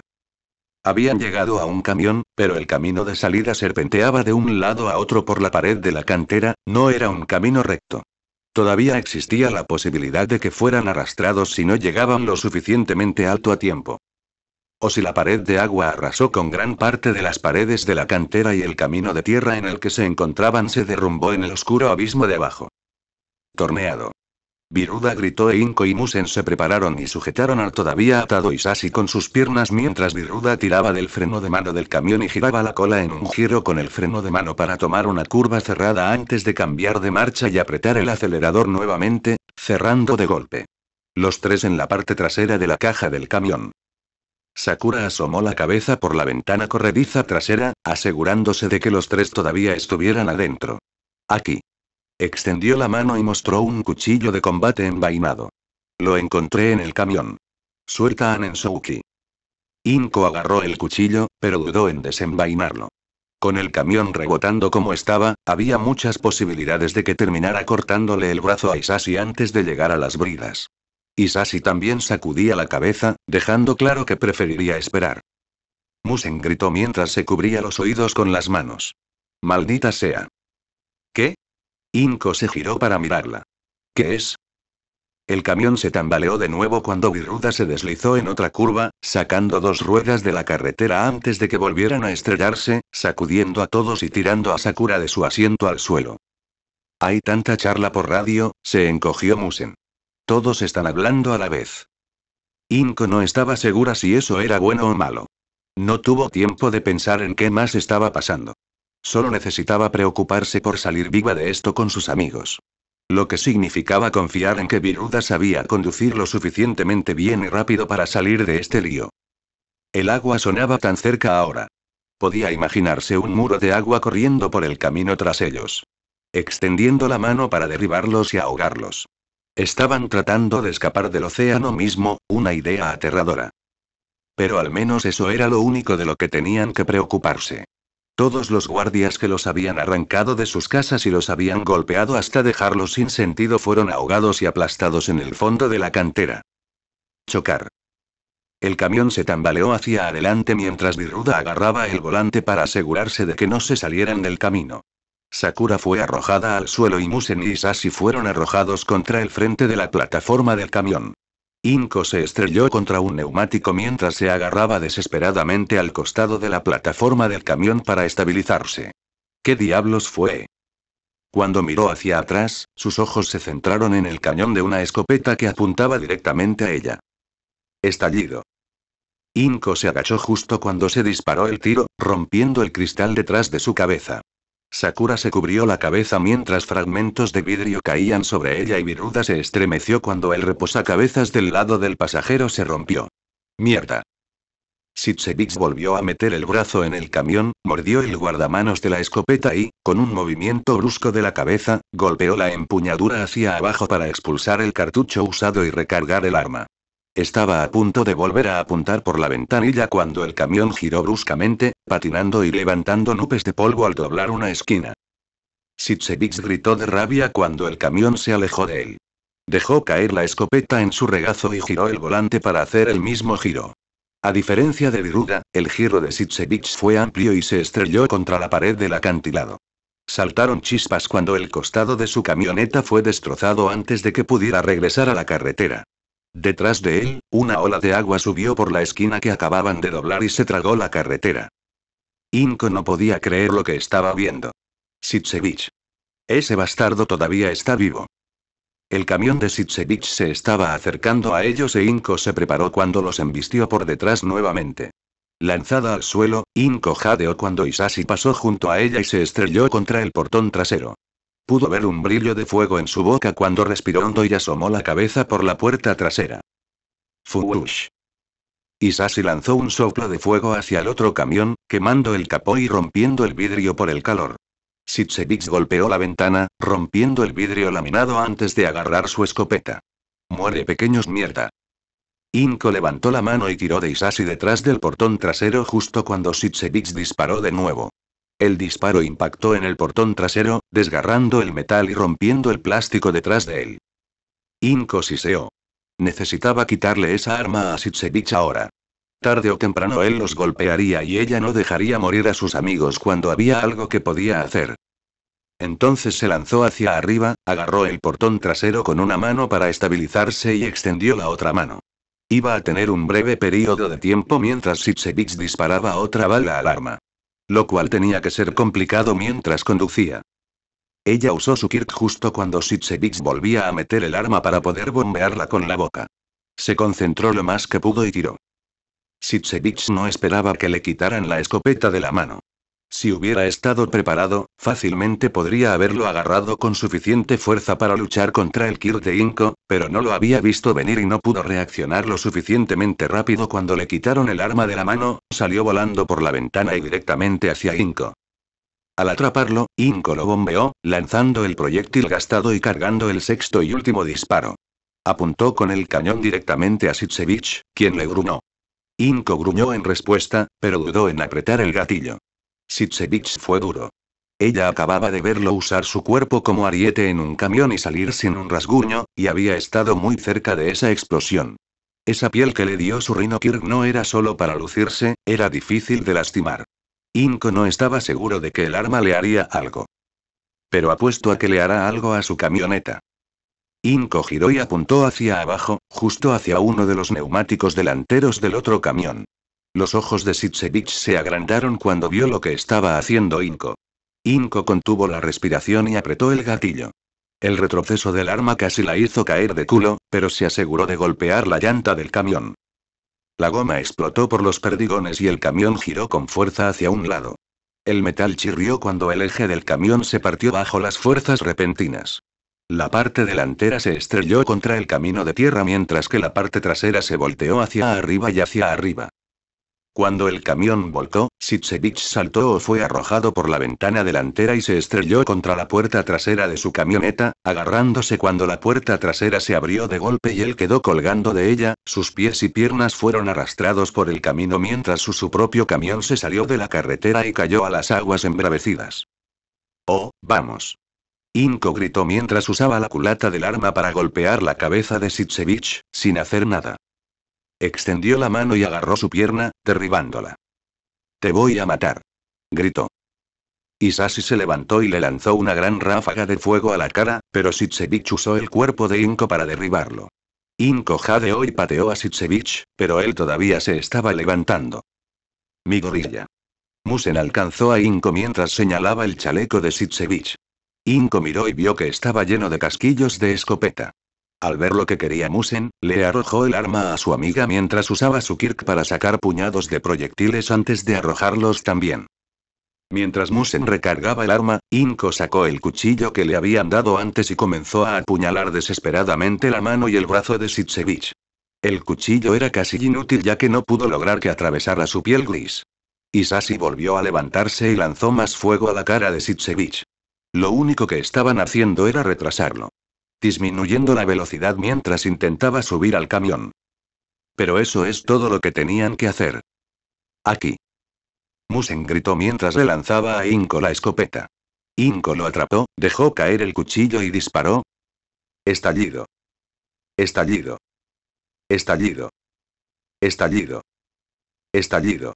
Habían llegado a un camión, pero el camino de salida serpenteaba de un lado a otro por la pared de la cantera, no era un camino recto. Todavía existía la posibilidad de que fueran arrastrados si no llegaban lo suficientemente alto a tiempo. O si la pared de agua arrasó con gran parte de las paredes de la cantera y el camino de tierra en el que se encontraban se derrumbó en el oscuro abismo de abajo. Torneado. Viruda gritó e Inko y Musen se prepararon y sujetaron al todavía atado Isashi con sus piernas mientras Viruda tiraba del freno de mano del camión y giraba la cola en un giro con el freno de mano para tomar una curva cerrada antes de cambiar de marcha y apretar el acelerador nuevamente, cerrando de golpe. Los tres en la parte trasera de la caja del camión. Sakura asomó la cabeza por la ventana corrediza trasera, asegurándose de que los tres todavía estuvieran adentro. Aquí. Extendió la mano y mostró un cuchillo de combate envainado. Lo encontré en el camión. Suelta a Nensouki. Inko agarró el cuchillo, pero dudó en desenvainarlo. Con el camión rebotando como estaba, había muchas posibilidades de que terminara cortándole el brazo a Isasi antes de llegar a las bridas. Isasi también sacudía la cabeza, dejando claro que preferiría esperar. Musen gritó mientras se cubría los oídos con las manos. Maldita sea. ¿Qué? Inko se giró para mirarla. ¿Qué es? El camión se tambaleó de nuevo cuando Viruda se deslizó en otra curva, sacando dos ruedas de la carretera antes de que volvieran a estrellarse, sacudiendo a todos y tirando a Sakura de su asiento al suelo. Hay tanta charla por radio, se encogió Musen. Todos están hablando a la vez. Inko no estaba segura si eso era bueno o malo. No tuvo tiempo de pensar en qué más estaba pasando. Solo necesitaba preocuparse por salir viva de esto con sus amigos. Lo que significaba confiar en que Viruda sabía conducir lo suficientemente bien y rápido para salir de este lío. El agua sonaba tan cerca ahora. Podía imaginarse un muro de agua corriendo por el camino tras ellos. Extendiendo la mano para derribarlos y ahogarlos. Estaban tratando de escapar del océano mismo, una idea aterradora. Pero al menos eso era lo único de lo que tenían que preocuparse. Todos los guardias que los habían arrancado de sus casas y los habían golpeado hasta dejarlos sin sentido fueron ahogados y aplastados en el fondo de la cantera. Chocar. El camión se tambaleó hacia adelante mientras Viruda agarraba el volante para asegurarse de que no se salieran del camino. Sakura fue arrojada al suelo y Musen y Sasi fueron arrojados contra el frente de la plataforma del camión. Inko se estrelló contra un neumático mientras se agarraba desesperadamente al costado de la plataforma del camión para estabilizarse. ¿Qué diablos fue? Cuando miró hacia atrás, sus ojos se centraron en el cañón de una escopeta que apuntaba directamente a ella. Estallido. Inko se agachó justo cuando se disparó el tiro, rompiendo el cristal detrás de su cabeza. Sakura se cubrió la cabeza mientras fragmentos de vidrio caían sobre ella y Viruda se estremeció cuando el reposacabezas del lado del pasajero se rompió. Mierda. Sitsevich volvió a meter el brazo en el camión, mordió el guardamanos de la escopeta y, con un movimiento brusco de la cabeza, golpeó la empuñadura hacia abajo para expulsar el cartucho usado y recargar el arma. Estaba a punto de volver a apuntar por la ventanilla cuando el camión giró bruscamente, patinando y levantando nubes de polvo al doblar una esquina. Sitsevich gritó de rabia cuando el camión se alejó de él. Dejó caer la escopeta en su regazo y giró el volante para hacer el mismo giro. A diferencia de Viruga, el giro de Sitsevich fue amplio y se estrelló contra la pared del acantilado. Saltaron chispas cuando el costado de su camioneta fue destrozado antes de que pudiera regresar a la carretera. Detrás de él, una ola de agua subió por la esquina que acababan de doblar y se tragó la carretera. Inco no podía creer lo que estaba viendo. Sitsevich. Ese bastardo todavía está vivo. El camión de Sitsevich se estaba acercando a ellos e Inko se preparó cuando los embistió por detrás nuevamente. Lanzada al suelo, Inco jadeó cuando Isashi pasó junto a ella y se estrelló contra el portón trasero. Pudo ver un brillo de fuego en su boca cuando respiró hondo y asomó la cabeza por la puerta trasera. Fuush. Isasi lanzó un soplo de fuego hacia el otro camión, quemando el capó y rompiendo el vidrio por el calor. Sitsedix golpeó la ventana, rompiendo el vidrio laminado antes de agarrar su escopeta. Muere pequeños mierda. Inko levantó la mano y tiró de Isasi detrás del portón trasero justo cuando sitsevic disparó de nuevo. El disparo impactó en el portón trasero, desgarrando el metal y rompiendo el plástico detrás de él. Inco siseó. Necesitaba quitarle esa arma a Sitsevich ahora. Tarde o temprano él los golpearía y ella no dejaría morir a sus amigos cuando había algo que podía hacer. Entonces se lanzó hacia arriba, agarró el portón trasero con una mano para estabilizarse y extendió la otra mano. Iba a tener un breve periodo de tiempo mientras Sitsevich disparaba otra bala al arma lo cual tenía que ser complicado mientras conducía. Ella usó su Kirk justo cuando Sitsevich volvía a meter el arma para poder bombearla con la boca. Se concentró lo más que pudo y tiró. Sitsevich no esperaba que le quitaran la escopeta de la mano. Si hubiera estado preparado, fácilmente podría haberlo agarrado con suficiente fuerza para luchar contra el Kir de Inko, pero no lo había visto venir y no pudo reaccionar lo suficientemente rápido cuando le quitaron el arma de la mano, salió volando por la ventana y directamente hacia Inko. Al atraparlo, Inko lo bombeó, lanzando el proyectil gastado y cargando el sexto y último disparo. Apuntó con el cañón directamente a Sitsevich, quien le gruñó. Inko gruñó en respuesta, pero dudó en apretar el gatillo. Sitsevich fue duro. Ella acababa de verlo usar su cuerpo como ariete en un camión y salir sin un rasguño, y había estado muy cerca de esa explosión. Esa piel que le dio su Rino Kirk no era solo para lucirse, era difícil de lastimar. Inko no estaba seguro de que el arma le haría algo. Pero apuesto a que le hará algo a su camioneta. Inko giró y apuntó hacia abajo, justo hacia uno de los neumáticos delanteros del otro camión. Los ojos de Sitsevich se agrandaron cuando vio lo que estaba haciendo Inko. Inko contuvo la respiración y apretó el gatillo. El retroceso del arma casi la hizo caer de culo, pero se aseguró de golpear la llanta del camión. La goma explotó por los perdigones y el camión giró con fuerza hacia un lado. El metal chirrió cuando el eje del camión se partió bajo las fuerzas repentinas. La parte delantera se estrelló contra el camino de tierra mientras que la parte trasera se volteó hacia arriba y hacia arriba. Cuando el camión volcó, Sitsevich saltó o fue arrojado por la ventana delantera y se estrelló contra la puerta trasera de su camioneta, agarrándose cuando la puerta trasera se abrió de golpe y él quedó colgando de ella, sus pies y piernas fueron arrastrados por el camino mientras su, propio camión se salió de la carretera y cayó a las aguas embravecidas. Oh, vamos. Inco gritó mientras usaba la culata del arma para golpear la cabeza de Sitsevich, sin hacer nada. Extendió la mano y agarró su pierna, derribándola. Te voy a matar. Gritó. Isasi se levantó y le lanzó una gran ráfaga de fuego a la cara, pero Sitsevich usó el cuerpo de Inko para derribarlo. Inko jadeó y pateó a Sitsevich, pero él todavía se estaba levantando. Mi gorilla. Musen alcanzó a Inko mientras señalaba el chaleco de Sitsevich. Inko miró y vio que estaba lleno de casquillos de escopeta. Al ver lo que quería Musen, le arrojó el arma a su amiga mientras usaba su kirk para sacar puñados de proyectiles antes de arrojarlos también. Mientras Musen recargaba el arma, Inko sacó el cuchillo que le habían dado antes y comenzó a apuñalar desesperadamente la mano y el brazo de Sitsevich. El cuchillo era casi inútil ya que no pudo lograr que atravesara su piel gris. Isasi volvió a levantarse y lanzó más fuego a la cara de Sitsevich. Lo único que estaban haciendo era retrasarlo disminuyendo la velocidad mientras intentaba subir al camión. Pero eso es todo lo que tenían que hacer. Aquí. Musen gritó mientras le lanzaba a Inko la escopeta. Inko lo atrapó, dejó caer el cuchillo y disparó. Estallido. Estallido. Estallido. Estallido. Estallido.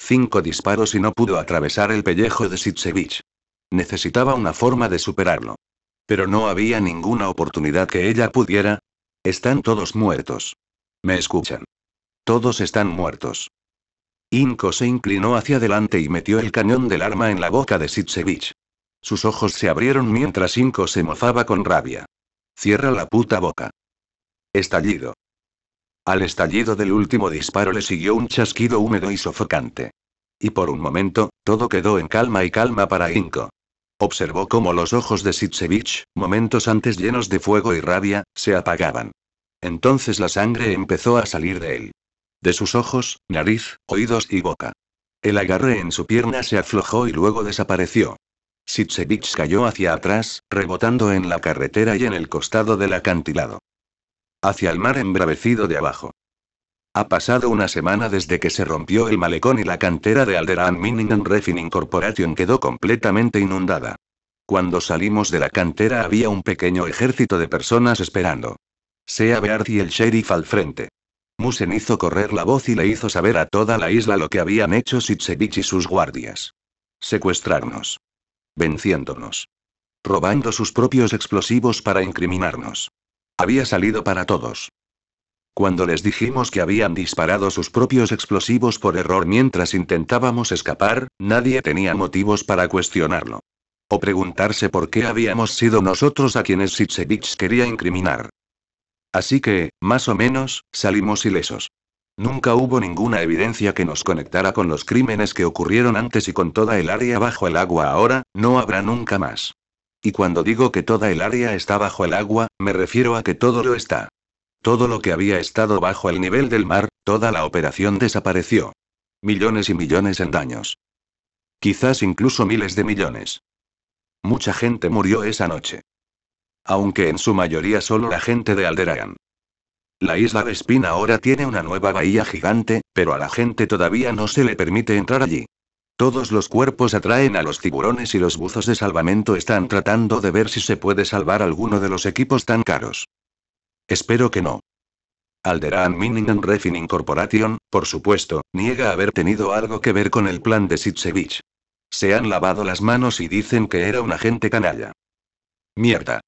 Cinco disparos y no pudo atravesar el pellejo de Sitsevich. Necesitaba una forma de superarlo. Pero no había ninguna oportunidad que ella pudiera. Están todos muertos. Me escuchan. Todos están muertos. Inko se inclinó hacia adelante y metió el cañón del arma en la boca de Sitsevich. Sus ojos se abrieron mientras Inko se mozaba con rabia. Cierra la puta boca. Estallido. Al estallido del último disparo le siguió un chasquido húmedo y sofocante. Y por un momento, todo quedó en calma y calma para Inko. Observó cómo los ojos de Sitsevich, momentos antes llenos de fuego y rabia, se apagaban. Entonces la sangre empezó a salir de él. De sus ojos, nariz, oídos y boca. El agarre en su pierna se aflojó y luego desapareció. Sitsevich cayó hacia atrás, rebotando en la carretera y en el costado del acantilado. Hacia el mar embravecido de abajo. Ha pasado una semana desde que se rompió el malecón y la cantera de Alderan Mining and Refining Corporation quedó completamente inundada. Cuando salimos de la cantera había un pequeño ejército de personas esperando. Sea Beard y el sheriff al frente. Musen hizo correr la voz y le hizo saber a toda la isla lo que habían hecho Sitzevich y sus guardias. Secuestrarnos. Venciéndonos. Robando sus propios explosivos para incriminarnos. Había salido para todos. Cuando les dijimos que habían disparado sus propios explosivos por error mientras intentábamos escapar, nadie tenía motivos para cuestionarlo. O preguntarse por qué habíamos sido nosotros a quienes Sitsevich quería incriminar. Así que, más o menos, salimos ilesos. Nunca hubo ninguna evidencia que nos conectara con los crímenes que ocurrieron antes y con toda el área bajo el agua ahora, no habrá nunca más. Y cuando digo que toda el área está bajo el agua, me refiero a que todo lo está. Todo lo que había estado bajo el nivel del mar, toda la operación desapareció. Millones y millones en daños. Quizás incluso miles de millones. Mucha gente murió esa noche. Aunque en su mayoría solo la gente de Alderaan. La isla de Espina ahora tiene una nueva bahía gigante, pero a la gente todavía no se le permite entrar allí. Todos los cuerpos atraen a los tiburones y los buzos de salvamento están tratando de ver si se puede salvar alguno de los equipos tan caros. Espero que no. Alderan Mining and Refining Corporation, por supuesto, niega haber tenido algo que ver con el plan de Sitsevich. Se han lavado las manos y dicen que era un agente canalla. Mierda.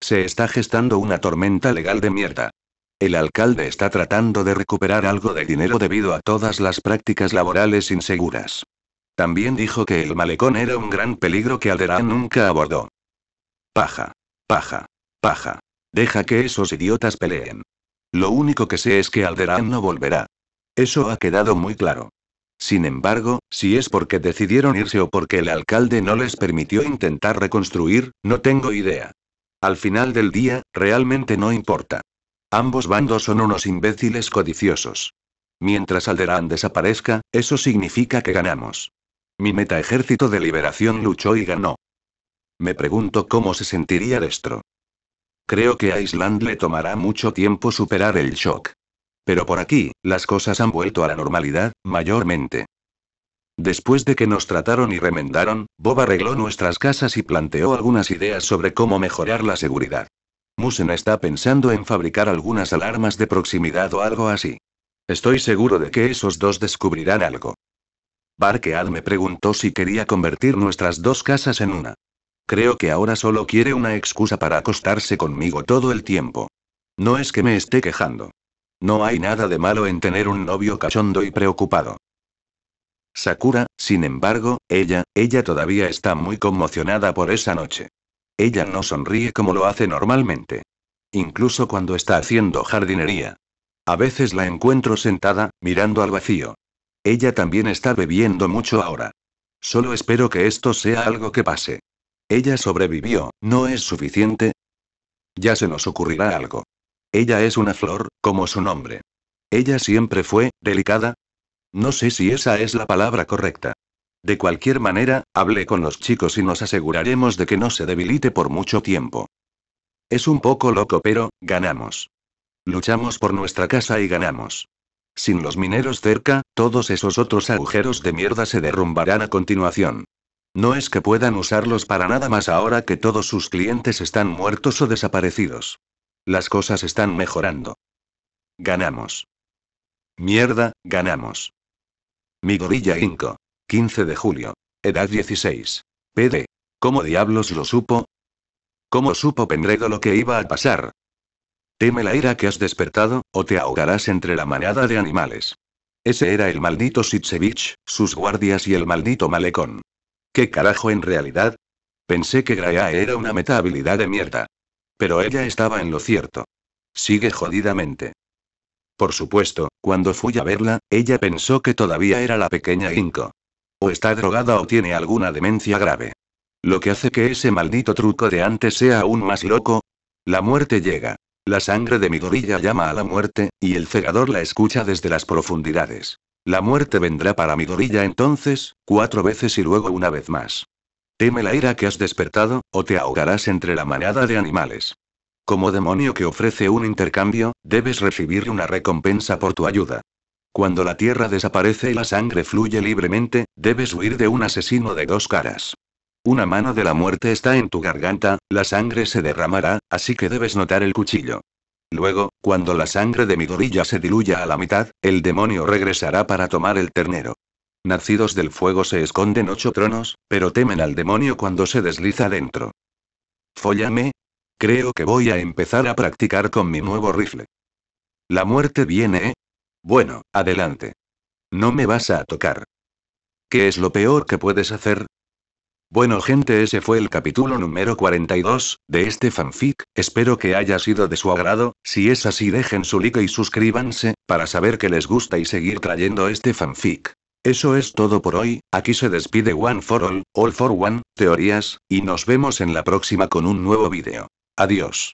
Se está gestando una tormenta legal de mierda. El alcalde está tratando de recuperar algo de dinero debido a todas las prácticas laborales inseguras. También dijo que el malecón era un gran peligro que Alderan nunca abordó. Paja. Paja. Paja. Deja que esos idiotas peleen. Lo único que sé es que Alderaan no volverá. Eso ha quedado muy claro. Sin embargo, si es porque decidieron irse o porque el alcalde no les permitió intentar reconstruir, no tengo idea. Al final del día, realmente no importa. Ambos bandos son unos imbéciles codiciosos. Mientras Alderaan desaparezca, eso significa que ganamos. Mi meta ejército de liberación luchó y ganó. Me pregunto cómo se sentiría Destro. Creo que a Island le tomará mucho tiempo superar el shock. Pero por aquí, las cosas han vuelto a la normalidad, mayormente. Después de que nos trataron y remendaron, Bob arregló nuestras casas y planteó algunas ideas sobre cómo mejorar la seguridad. Musen está pensando en fabricar algunas alarmas de proximidad o algo así. Estoy seguro de que esos dos descubrirán algo. Barkead me preguntó si quería convertir nuestras dos casas en una. Creo que ahora solo quiere una excusa para acostarse conmigo todo el tiempo. No es que me esté quejando. No hay nada de malo en tener un novio cachondo y preocupado. Sakura, sin embargo, ella, ella todavía está muy conmocionada por esa noche. Ella no sonríe como lo hace normalmente. Incluso cuando está haciendo jardinería. A veces la encuentro sentada, mirando al vacío. Ella también está bebiendo mucho ahora. Solo espero que esto sea algo que pase. Ella sobrevivió, ¿no es suficiente? Ya se nos ocurrirá algo. Ella es una flor, como su nombre. Ella siempre fue, delicada. No sé si esa es la palabra correcta. De cualquier manera, hablé con los chicos y nos aseguraremos de que no se debilite por mucho tiempo. Es un poco loco, pero, ganamos. Luchamos por nuestra casa y ganamos. Sin los mineros cerca, todos esos otros agujeros de mierda se derrumbarán a continuación. No es que puedan usarlos para nada más ahora que todos sus clientes están muertos o desaparecidos. Las cosas están mejorando. Ganamos. Mierda, ganamos. Mi gorilla Inco. 15 de julio. Edad 16. PD. ¿Cómo diablos lo supo? ¿Cómo supo Pendredo lo que iba a pasar? Teme la ira que has despertado, o te ahogarás entre la manada de animales. Ese era el maldito Sitsevich, sus guardias y el maldito malecón. ¿Qué carajo en realidad? Pensé que Graea era una meta habilidad de mierda. Pero ella estaba en lo cierto. Sigue jodidamente. Por supuesto, cuando fui a verla, ella pensó que todavía era la pequeña Inco. O está drogada o tiene alguna demencia grave. Lo que hace que ese maldito truco de antes sea aún más loco. La muerte llega. La sangre de mi gorilla llama a la muerte, y el cegador la escucha desde las profundidades. La muerte vendrá para mi dorilla entonces, cuatro veces y luego una vez más. Teme la ira que has despertado, o te ahogarás entre la manada de animales. Como demonio que ofrece un intercambio, debes recibir una recompensa por tu ayuda. Cuando la tierra desaparece y la sangre fluye libremente, debes huir de un asesino de dos caras. Una mano de la muerte está en tu garganta, la sangre se derramará, así que debes notar el cuchillo. Luego, cuando la sangre de mi gorilla se diluya a la mitad, el demonio regresará para tomar el ternero. Nacidos del fuego se esconden ocho tronos, pero temen al demonio cuando se desliza dentro. Follame. Creo que voy a empezar a practicar con mi nuevo rifle. La muerte viene, ¿eh? Bueno, adelante. No me vas a tocar. ¿Qué es lo peor que puedes hacer? Bueno gente ese fue el capítulo número 42, de este fanfic, espero que haya sido de su agrado, si es así dejen su like y suscríbanse, para saber que les gusta y seguir trayendo este fanfic. Eso es todo por hoy, aquí se despide One for All, All for One, teorías, y nos vemos en la próxima con un nuevo vídeo. Adiós.